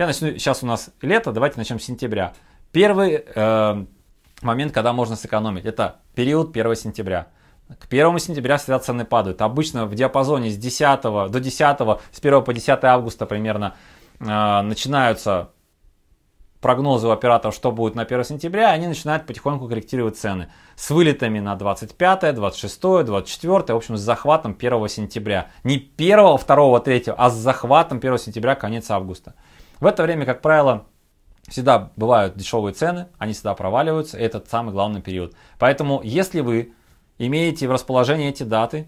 начну, сейчас у нас лето, давайте начнем с сентября. Первый момент, когда можно сэкономить, это период 1 сентября. К 1 сентября всегда цены падают. Обычно в диапазоне с 10 до 10, с 1 по 10 августа примерно э, начинаются прогнозы у операторов, что будет на 1 сентября, и они начинают потихоньку корректировать цены с вылетами на 25, 26, 24, в общем, с захватом 1 сентября. Не 1, 2, 3, а с захватом 1 сентября, конец августа. В это время, как правило, всегда бывают дешевые цены, они всегда проваливаются, и этот самый главный период. Поэтому, если вы имеете в расположении эти даты,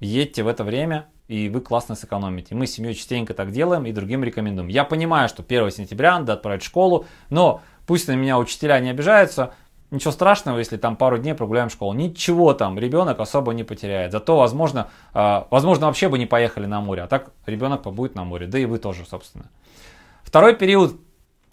едьте в это время, и вы классно сэкономите. Мы с семьей частенько так делаем и другим рекомендуем. Я понимаю, что 1 сентября надо отправить в школу, но пусть на меня учителя не обижаются, Ничего страшного, если там пару дней прогуляем школу. Ничего там ребенок особо не потеряет. Зато, возможно, э, возможно, вообще бы не поехали на море. А так ребенок побудет на море. Да и вы тоже, собственно. Второй период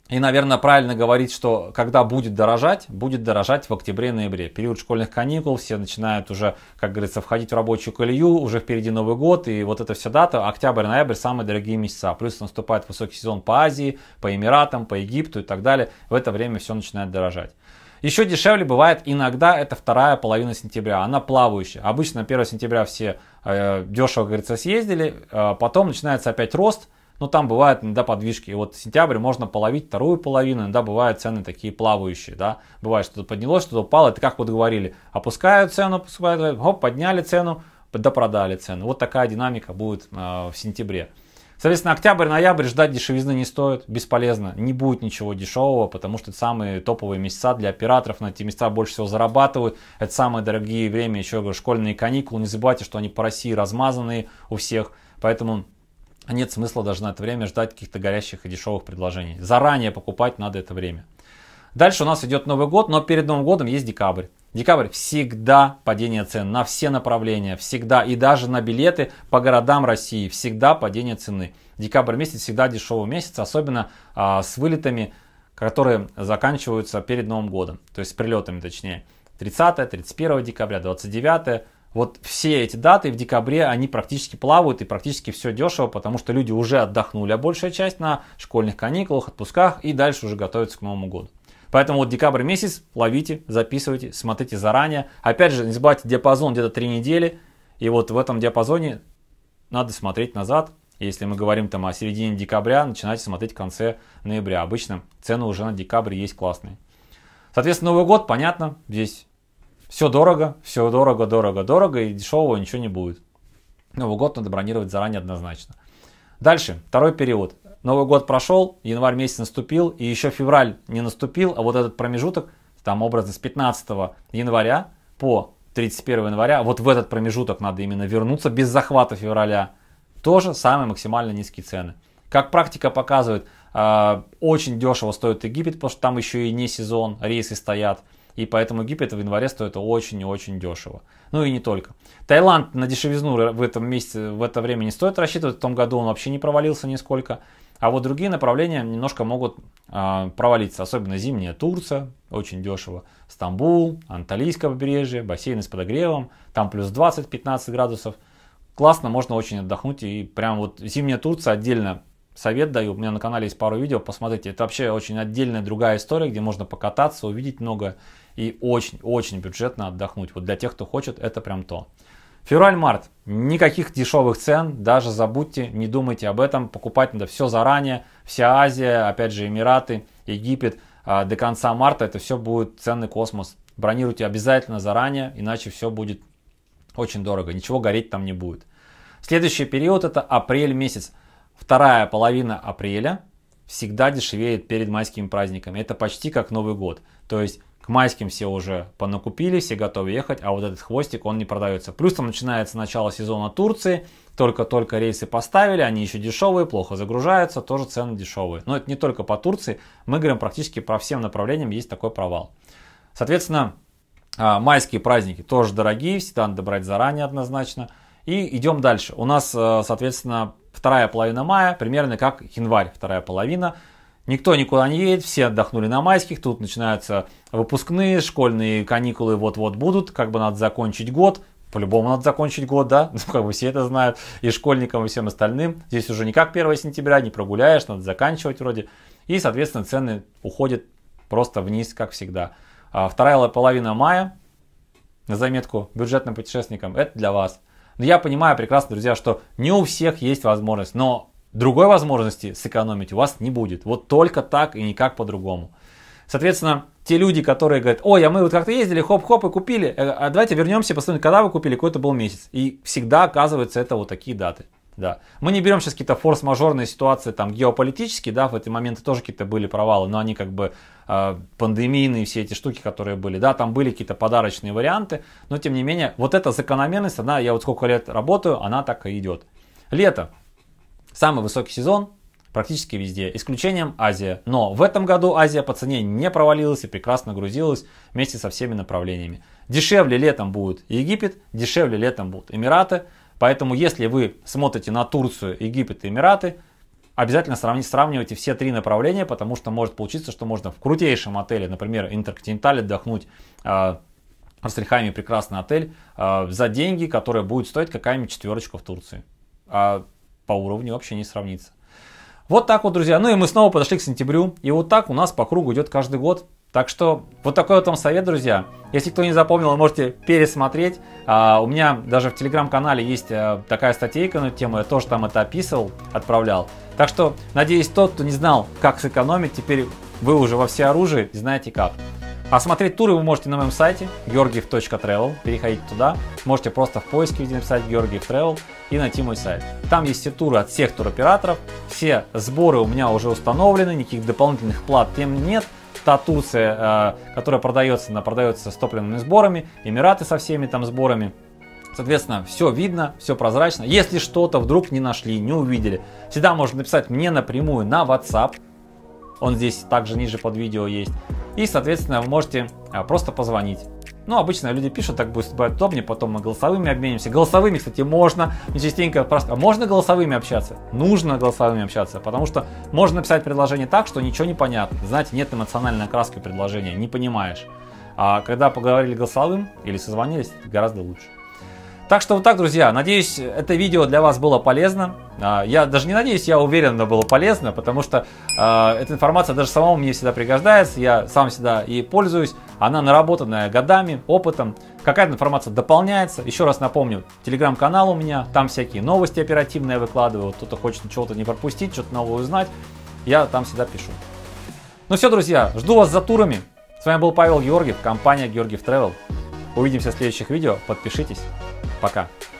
и, наверное, правильно говорить, что когда будет дорожать, будет дорожать в октябре-ноябре. Период школьных каникул, все начинают уже, как говорится, входить в рабочую колею, уже впереди Новый год, и вот эта вся дата, октябрь-ноябрь, самые дорогие месяца. Плюс наступает высокий сезон по Азии, по Эмиратам, по Египту и так далее. В это время все начинает дорожать. Еще дешевле бывает иногда это вторая половина сентября, она плавающая. Обычно 1 сентября все э, дешево, говорится, съездили, э, потом начинается опять рост, но ну, там бывают иногда подвижки. И вот в сентябре можно половить вторую половину, иногда бывают цены такие плавающие, да. Бывает, что-то поднялось, что-то упало, это как вот говорили, опускают цену, опускают, хоп, подняли цену, допродали цену. Вот такая динамика будет э, в сентябре. Соответственно, октябрь, ноябрь ждать дешевизны не стоит, бесполезно, не будет ничего дешевого, потому что это самые топовые месяца для операторов, на эти места больше всего зарабатывают, это самые дорогие время, еще говорю, школьные каникулы, не забывайте, что они по России размазанные у всех, поэтому а нет смысла даже на это время ждать каких-то горящих и дешевых предложений. Заранее покупать надо это время. Дальше у нас идет Новый год, но перед Новым годом есть декабрь. Декабрь всегда падение цен на все направления, всегда и даже на билеты по городам России, всегда падение цены. Декабрь месяц всегда дешевый месяц, особенно а, с вылетами, которые заканчиваются перед Новым годом, то есть с прилетами точнее. 30, 31 декабря, 29, вот все эти даты в декабре, они практически плавают и практически все дешево, потому что люди уже отдохнули, а большая часть на школьных каникулах, отпусках и дальше уже готовятся к Новому году. Поэтому вот декабрь месяц ловите, записывайте, смотрите заранее. Опять же, не забывайте диапазон где-то 3 недели, и вот в этом диапазоне надо смотреть назад. Если мы говорим там о середине декабря, начинайте смотреть в конце ноября. Обычно цены уже на декабрь есть классные. Соответственно, Новый год, понятно, здесь все дорого, все дорого, дорого, дорого, и дешевого ничего не будет. Новый год надо бронировать заранее однозначно. Дальше, второй период. Новый год прошел, январь месяц наступил, и еще февраль не наступил, а вот этот промежуток, там образно с 15 января по 31 января, вот в этот промежуток надо именно вернуться без захвата февраля. Тоже самые максимально низкие цены. Как практика показывает, а, очень дешево стоит Египет, потому что там еще и не сезон, рейсы стоят. И поэтому Египет в январе стоит очень и очень дешево. Ну и не только. Таиланд на дешевизну в этом месте, в это время не стоит рассчитывать. В том году он вообще не провалился нисколько. А вот другие направления немножко могут э, провалиться, особенно зимняя Турция, очень дешево, Стамбул, Анталийское побережье, бассейны с подогревом, там плюс 20-15 градусов. Классно, можно очень отдохнуть и прям вот зимняя Турция отдельно совет даю, у меня на канале есть пару видео, посмотрите, это вообще очень отдельная другая история, где можно покататься, увидеть многое и очень-очень бюджетно отдохнуть. Вот для тех, кто хочет, это прям то. Февраль-март. Никаких дешевых цен, даже забудьте, не думайте об этом. Покупать надо все заранее. Вся Азия, опять же Эмираты, Египет. А, до конца марта это все будет ценный космос. Бронируйте обязательно заранее, иначе все будет очень дорого. Ничего гореть там не будет. Следующий период это апрель месяц. Вторая половина апреля всегда дешевеет перед майскими праздниками. Это почти как Новый год. То есть к майским все уже понакупили, все готовы ехать, а вот этот хвостик, он не продается. Плюс там начинается начало сезона Турции, только-только рейсы поставили, они еще дешевые, плохо загружаются, тоже цены дешевые. Но это не только по Турции, мы говорим практически по всем направлениям есть такой провал. Соответственно, а, майские праздники тоже дорогие, всегда надо брать заранее однозначно. И идем дальше. У нас, э, соответственно, вторая половина мая, примерно как январь, вторая половина – Никто никуда не едет, все отдохнули на майских, тут начинаются выпускные, школьные каникулы вот-вот будут, как бы надо закончить год, по-любому надо закончить год, да, ну, как бы все это знают, и школьникам, и всем остальным. Здесь уже никак как 1 сентября, не прогуляешь, надо заканчивать вроде. И, соответственно, цены уходят просто вниз, как всегда. А вторая половина мая, на заметку бюджетным путешественникам, это для вас. Но я понимаю прекрасно, друзья, что не у всех есть возможность, но Другой возможности сэкономить у вас не будет. Вот только так и никак по-другому. Соответственно, те люди, которые говорят, ой, а мы вот как-то ездили, хоп-хоп и купили, э, а давайте вернемся, посмотрим, когда вы купили, какой это был месяц. И всегда оказывается это вот такие даты. Да. Мы не берем сейчас какие-то форс-мажорные ситуации, там, геополитические, да, в эти моменты тоже какие-то были провалы, но они как бы э, пандемийные все эти штуки, которые были, да, там были какие-то подарочные варианты, но тем не менее, вот эта закономерность, она, я вот сколько лет работаю, она так и идет. Лето. Самый высокий сезон практически везде, исключением Азия. Но в этом году Азия по цене не провалилась и прекрасно грузилась вместе со всеми направлениями. Дешевле летом будет Египет, дешевле летом будут Эмираты. Поэтому если вы смотрите на Турцию, Египет и Эмираты, обязательно сравните, сравнивайте все три направления, потому что может получиться, что можно в крутейшем отеле, например, Интерконтинентале, отдохнуть э, в прекрасный отель э, за деньги, которые будет стоить какая-нибудь четверочка в Турции. А по уровню вообще не сравнится. Вот так вот, друзья. Ну и мы снова подошли к сентябрю. И вот так у нас по кругу идет каждый год. Так что вот такой вот вам совет, друзья. Если кто не запомнил, вы можете пересмотреть. А, у меня даже в телеграм-канале есть а, такая статейка на эту тему. Я тоже там это описывал, отправлял. Так что, надеюсь, тот, кто не знал, как сэкономить, теперь вы уже во все оружие знаете как. А смотреть туры вы можете на моем сайте georgiev.travel, переходите туда. Можете просто в поиске везде написать georgiev.travel Travel и найти мой сайт. Там есть все туры от всех туроператоров, все сборы у меня уже установлены, никаких дополнительных плат тем нет. Та Турция, э, которая продается, она продается с топливными сборами, Эмираты со всеми там сборами. Соответственно, все видно, все прозрачно. Если что-то вдруг не нашли, не увидели, всегда можно написать мне напрямую на WhatsApp. Он здесь также ниже под видео есть. И, соответственно, вы можете э, просто позвонить. Ну, обычно люди пишут, так будет удобнее, потом мы голосовыми обменимся. Голосовыми, кстати, можно. Мне частенько просто... А можно голосовыми общаться? Нужно голосовыми общаться, потому что можно написать предложение так, что ничего не понятно. Знаете, нет эмоциональной окраски предложения, не понимаешь. А когда поговорили голосовым или созвонились, гораздо лучше. Так что вот так, друзья. Надеюсь, это видео для вас было полезно. А, я даже не надеюсь, я уверен, оно было полезно, потому что э, эта информация даже самому мне всегда пригождается. Я сам всегда и пользуюсь. Она наработанная годами, опытом. Какая-то информация дополняется. Еще раз напомню, телеграм-канал у меня. Там всякие новости оперативные выкладываю. Вот кто-то хочет чего-то не пропустить, что-то новое узнать. Я там всегда пишу. Ну все, друзья, жду вас за турами. С вами был Павел Георгиев, компания Георгиев Travel. Увидимся в следующих видео. Подпишитесь. Пока.